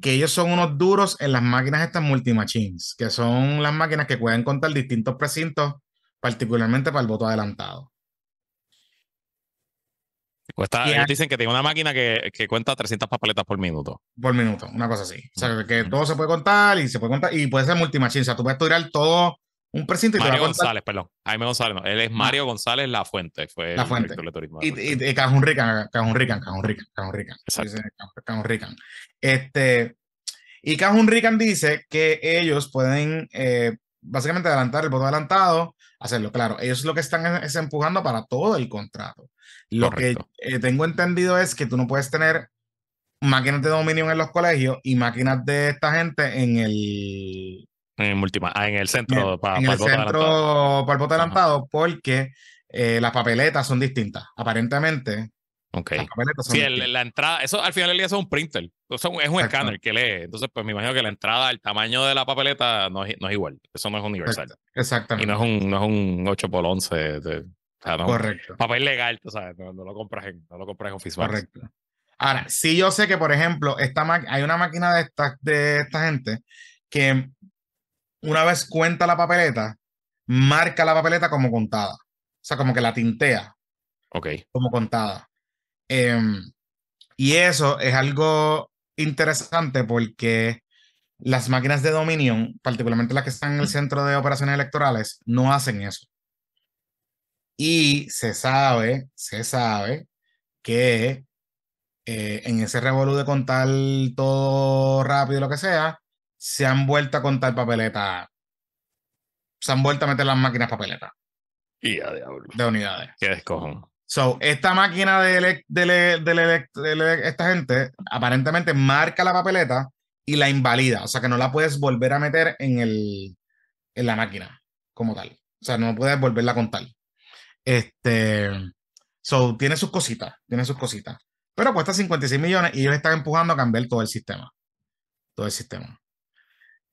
que ellos son unos duros en las máquinas estas multimachines, que son las máquinas que pueden contar distintos precintos, particularmente para el voto adelantado. Pues dicen que tiene una máquina que, que, cuenta 300 papeletas por minuto. Por minuto, una cosa así. O sea, mm. que mm. todo se puede contar y se puede contar y puede ser multimachines O sea, tú puedes tirar todo un presidente Mario González, perdón. Jaime González, no. Él es ah. Mario González La Fuente. Fue la Fuente. y, Cajun Rican, Cajun Rican, Cajun Rican, Cajun Rican. Cajun Rican. Este, y Cajun Rican dice que ellos pueden eh, básicamente adelantar el voto adelantado, hacerlo. Claro, ellos lo que están es, empujando para todo el contrato. Lo que eh, tengo entendido es que tú no puedes tener máquinas de dominio en los colegios y máquinas de esta gente en el en, última, ah, en el centro, en, el, centro, para voto adelantado, porque eh, las papeletas son distintas. Aparentemente, Ok. Sí, la entrada, eso al final del día es un printer. es un escáner que lee. Entonces, pues me imagino que la entrada, el tamaño de la papeleta no es, no es igual. Eso no es universal. Exactamente. Y no es un, no es un 8 por 11. De, Correcto. Papel legal, no, lo compras en, no lo Correcto. Ahora, si yo sé que, por ejemplo, esta hay una máquina de, esta, de esta gente que una vez cuenta la papeleta, marca la papeleta como contada. O sea, como que la tintea. Ok. Como contada. Em, y eso es algo interesante porque las máquinas de Dominion, particularmente las que están en el centro de operaciones electorales, no hacen eso. Y se sabe, se sabe que eh, en ese revolú de contar todo rápido, lo que sea, se han vuelto a contar papeletas. Se han vuelto a meter las máquinas papeletas. Y De unidades. Qué descojón. So, esta máquina de, de, de, esta gente aparentemente marca la papeleta y la invalida. O sea que no la puedes volver a meter en, el, en la máquina como tal. O sea, no puedes volverla a contar. Este. So, tiene sus cositas. Tiene sus cositas. Pero cuesta 56 millones y ellos están empujando a cambiar todo el sistema. Todo el sistema.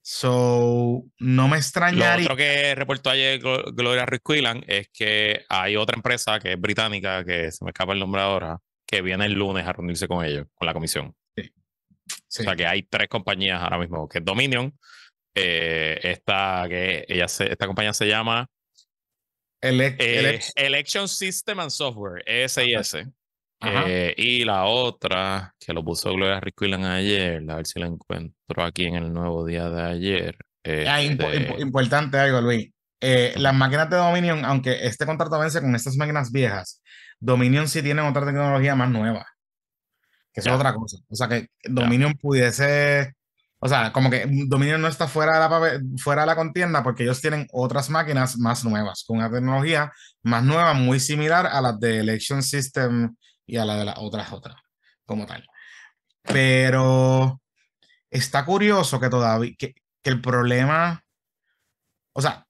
So, no me extrañaría. Lo otro que reportó ayer Gloria Ruiz es que hay otra empresa que es británica, que se me escapa el nombre ahora, que viene el lunes a reunirse con ellos, con la comisión. O sea que hay tres compañías ahora mismo, que es Dominion, eh, esta, que ella esta compañía se llama eh, Election System and Software, ESIS. Eh, y la otra, que lo puso Gloria Riquillan ayer, a ver si la encuentro aquí en el nuevo día de ayer. Ah, este importante algo, Luis. Eh, las máquinas de Dominion, aunque este contrato vence con estas máquinas viejas, Dominion sí tiene otra tecnología más nueva. Que es otra cosa. O sea, que Dominion pudiese. O sea, como que Dominion no está fuera de, la, fuera de la contienda porque ellos tienen otras máquinas más nuevas, con una tecnología más nueva, muy similar a las de Election System y a la de las otras otras, como tal. Pero está curioso que todavía, que, el problema, o sea,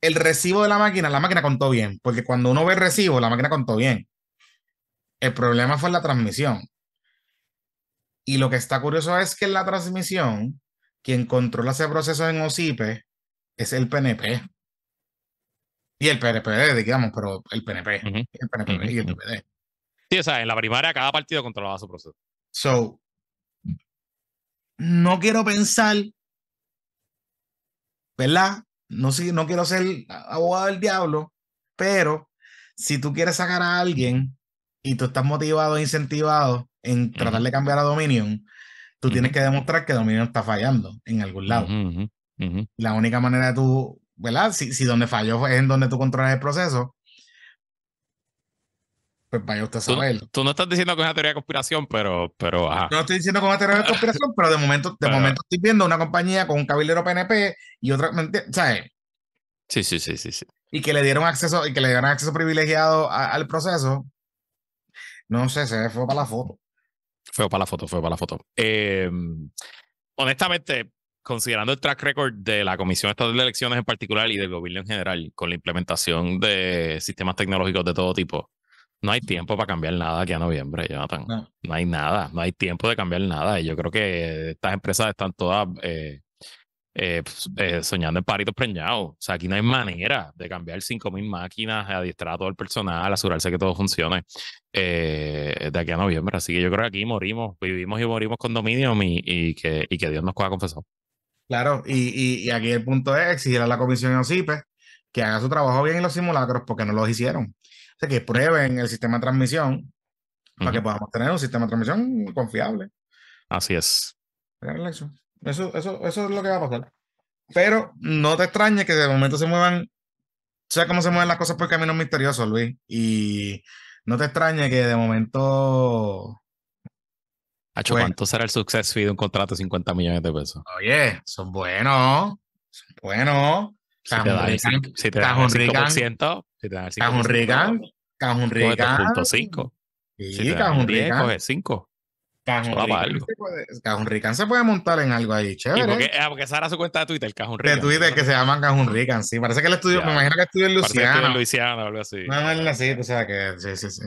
el recibo de la máquina, la máquina contó bien, porque cuando uno ve el recibo, la máquina contó bien. El problema fue la transmisión. Y lo que está curioso es que en la transmisión, quien controla ese proceso en OSIPE es el PNP. Y el PRPD digamos, pero el PNP. El PNP el Sí, o en la primaria cada partido controlaba su proceso. So, no quiero pensar, ¿verdad? No, no quiero ser abogado del diablo, pero si tú quieres sacar a alguien y tú estás motivado e incentivado en tratar de cambiar a Dominion, tú tienes que demostrar que Dominion está fallando en algún lado. La única manera de tú, ¿verdad? Si, si donde falló es en donde tú controlas el proceso, pues usted Tú, no estás diciendo que es una teoría de conspiración, pero. pero No estoy diciendo que es una teoría de conspiración, pero de momento, de momento estoy viendo una compañía con un cabildero PNP y otra. ¿Sabes? Eh. Sí, sí, sí, sí, Y que le dieron acceso, y que le dieron acceso privilegiado al proceso. No sé, se fue para la foto. Fue para la foto, fue para la foto. Em, honestamente, considerando el track record de la Comisión Estatal de Elecciones en particular y del gobierno en general con la implementación de sistemas tecnológicos de todo tipo, no hay tiempo para cambiar nada aquí a noviembre, Jonathan. No. hay nada, no hay tiempo de cambiar nada. Y yo creo que estas empresas están todas eh, eh, pues, eh, soñando en paritos preñados. O sea, aquí no hay manera de cambiar 5.000 máquinas, adiestrar a todo el personal, asegurarse que todo funcione de aquí a noviembre. Así que yo creo que aquí morimos, vivimos y morimos con dominio y, que, que Dios nos pueda confesar Claro, y, aquí el punto es exigir a la comisión OCIPE que haga su trabajo bien en los simulacros porque no los hicieron. O sea, que prueben el sistema de transmisión para que podamos tener un sistema de transmisión confiable. Así es. Eso, es lo que va a pasar. Pero no te extrañe que de momento se muevan, o sea cómo se mueven las cosas por caminos misteriosos, Luis. Y no te extrañe que de momento. Hacho, pues ¿cuánto será el success fee de un contrato de 50 millones de pesos? Oye, son buenos. Son buenos. Si te, dan un Cajun te dan el 5. Cajón Regan, Cajun este Sí, si cajón Rican, se puede, Cajun Rican se puede montar en algo ahí, chévere. Porque, eh, porque Sara su cuenta de Twitter, Cajun Rican. De Twitter que se llama Cajun Rican, sí. Parece que el estudio, me imagino que estudió en Luisiana. en Luisiana o algo así. No, es así, o sea, que. Sí, sí, sí.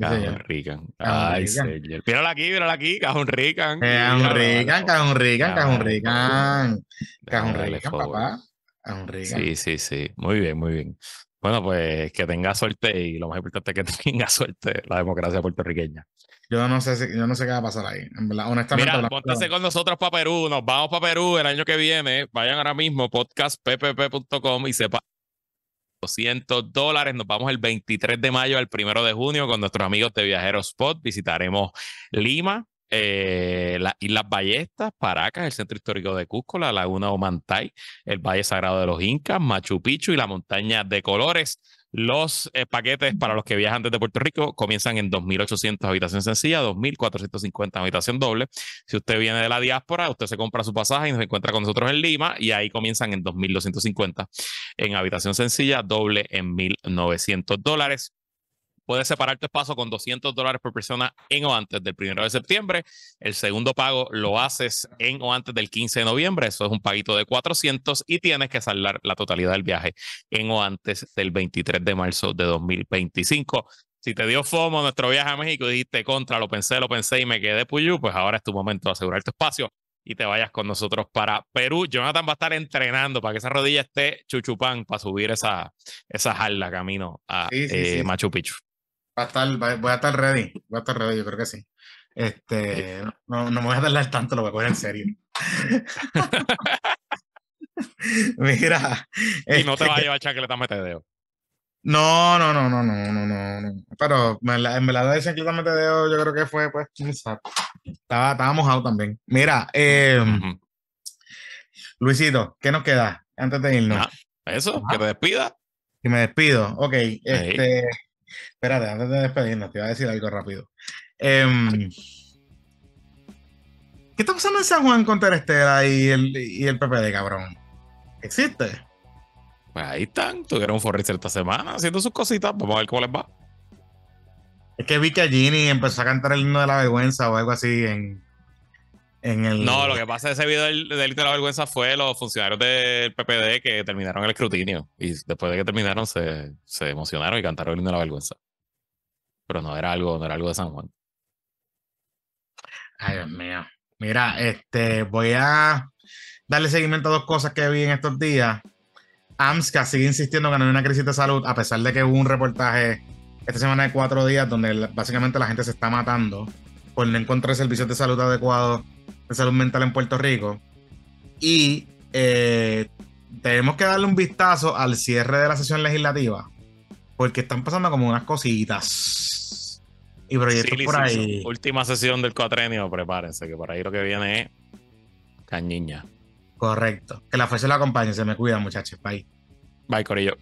Cajun Rican. Ay, señor. Mírala aquí, mírala aquí, Cajun Rican. Cajun Rican, Cajun Rican, Cajun Rican. Cajun Rican, papá. Cajun Rican. Sí, sí, sí. Muy bien, muy bien. Bueno, pues que tenga suerte y lo más importante es que *laughs* tenga suerte la democracia puertorriqueña. Yo no sé, si, yo no sé qué va a pasar ahí. honestamente. Mira, con nosotros para Perú. Nos vamos para Perú el año que viene. Vayan ahora mismo podcastppp.com y sepan 200 dólares. Nos vamos el 23 de mayo al 1 de junio con nuestros amigos de Viajeros Spot. Visitaremos Lima, eh, las Islas Ballestas, Paracas, el centro histórico de Cusco, la laguna Omantay, el Valle Sagrado de los Incas, Machu Picchu y la montaña de colores. Los eh, paquetes para los que viajan desde Puerto Rico comienzan en 2.800 habitación sencilla, 2.450 habitación doble. Si usted viene de la diáspora, usted se compra su pasaje y se encuentra con nosotros en Lima y ahí comienzan en 2.250 en habitación sencilla, doble en 1.900 dólares. Puedes separar tu espacio con 200 dólares por persona en o antes del 1 de septiembre. El segundo pago lo haces en o antes del 15 de noviembre. Eso es un paguito de 400 y tienes que saldar la totalidad del viaje en o antes del 23 de marzo de 2025. Si te dio FOMO nuestro viaje a México y dijiste contra, lo pensé, lo pensé y me quedé puyú, pues ahora es tu momento de asegurar tu espacio y te vayas con nosotros para Perú. Jonathan va a estar entrenando para que esa rodilla esté chuchupán para subir esa, esa jarla camino a eh, Machu Picchu a voy a estar ready, voy a estar ready, yo creo que sí. Este, no, me voy a tardar tanto, lo voy a poner en serio. *laughs* Mira. Y no te este va a llevar chancleta metedeo. No, no, no, no, no, no, no, no. Pero en verdad de chancleta metedeo yo creo que fue, pues, estaba, estaba mojado también. Mira, eh, Luisito, ¿qué nos queda antes de irnos? eso, que ah. te despida. Que me despido, ok. Este, Espérate, antes de despedirnos, te voy a decir algo rápido. Em, ¿Qué está pasando en San Juan con Terestera y el, y el PPD, cabrón? ¿Existe? Pues ahí están, tuvieron un forrester esta semana haciendo sus cositas. Vamos a ver cómo les va. Es que vi que Gini empezó a cantar el himno de la vergüenza o algo así en, no, lo que pasa de ese video del delito de la vergüenza fue los funcionarios del PPD que terminaron el escrutinio y después de que terminaron se, emocionaron y cantaron el himno de la vergüenza. Pero no era algo, no era algo de San Juan. Ay, Dios mío. Mira, este, voy a darle seguimiento a dos cosas que vi en estos días. AMSCA sigue insistiendo que no hay una crisis de salud, a pesar de que hubo un reportaje esta semana de cuatro días donde básicamente la gente se está matando por no encontrar servicios de salud adecuados de salud mental en Puerto Rico. Y eh, tenemos que darle un vistazo al cierre de la sesión legislativa, porque están pasando como unas cositas y proyectos por ahí. Última sesión del cuatrenio, prepárense, que por ahí lo que viene es cañiña. Correcto. Que la fuerza lo acompañe, se me cuida, muchachos. Bye. Bye, Corillo.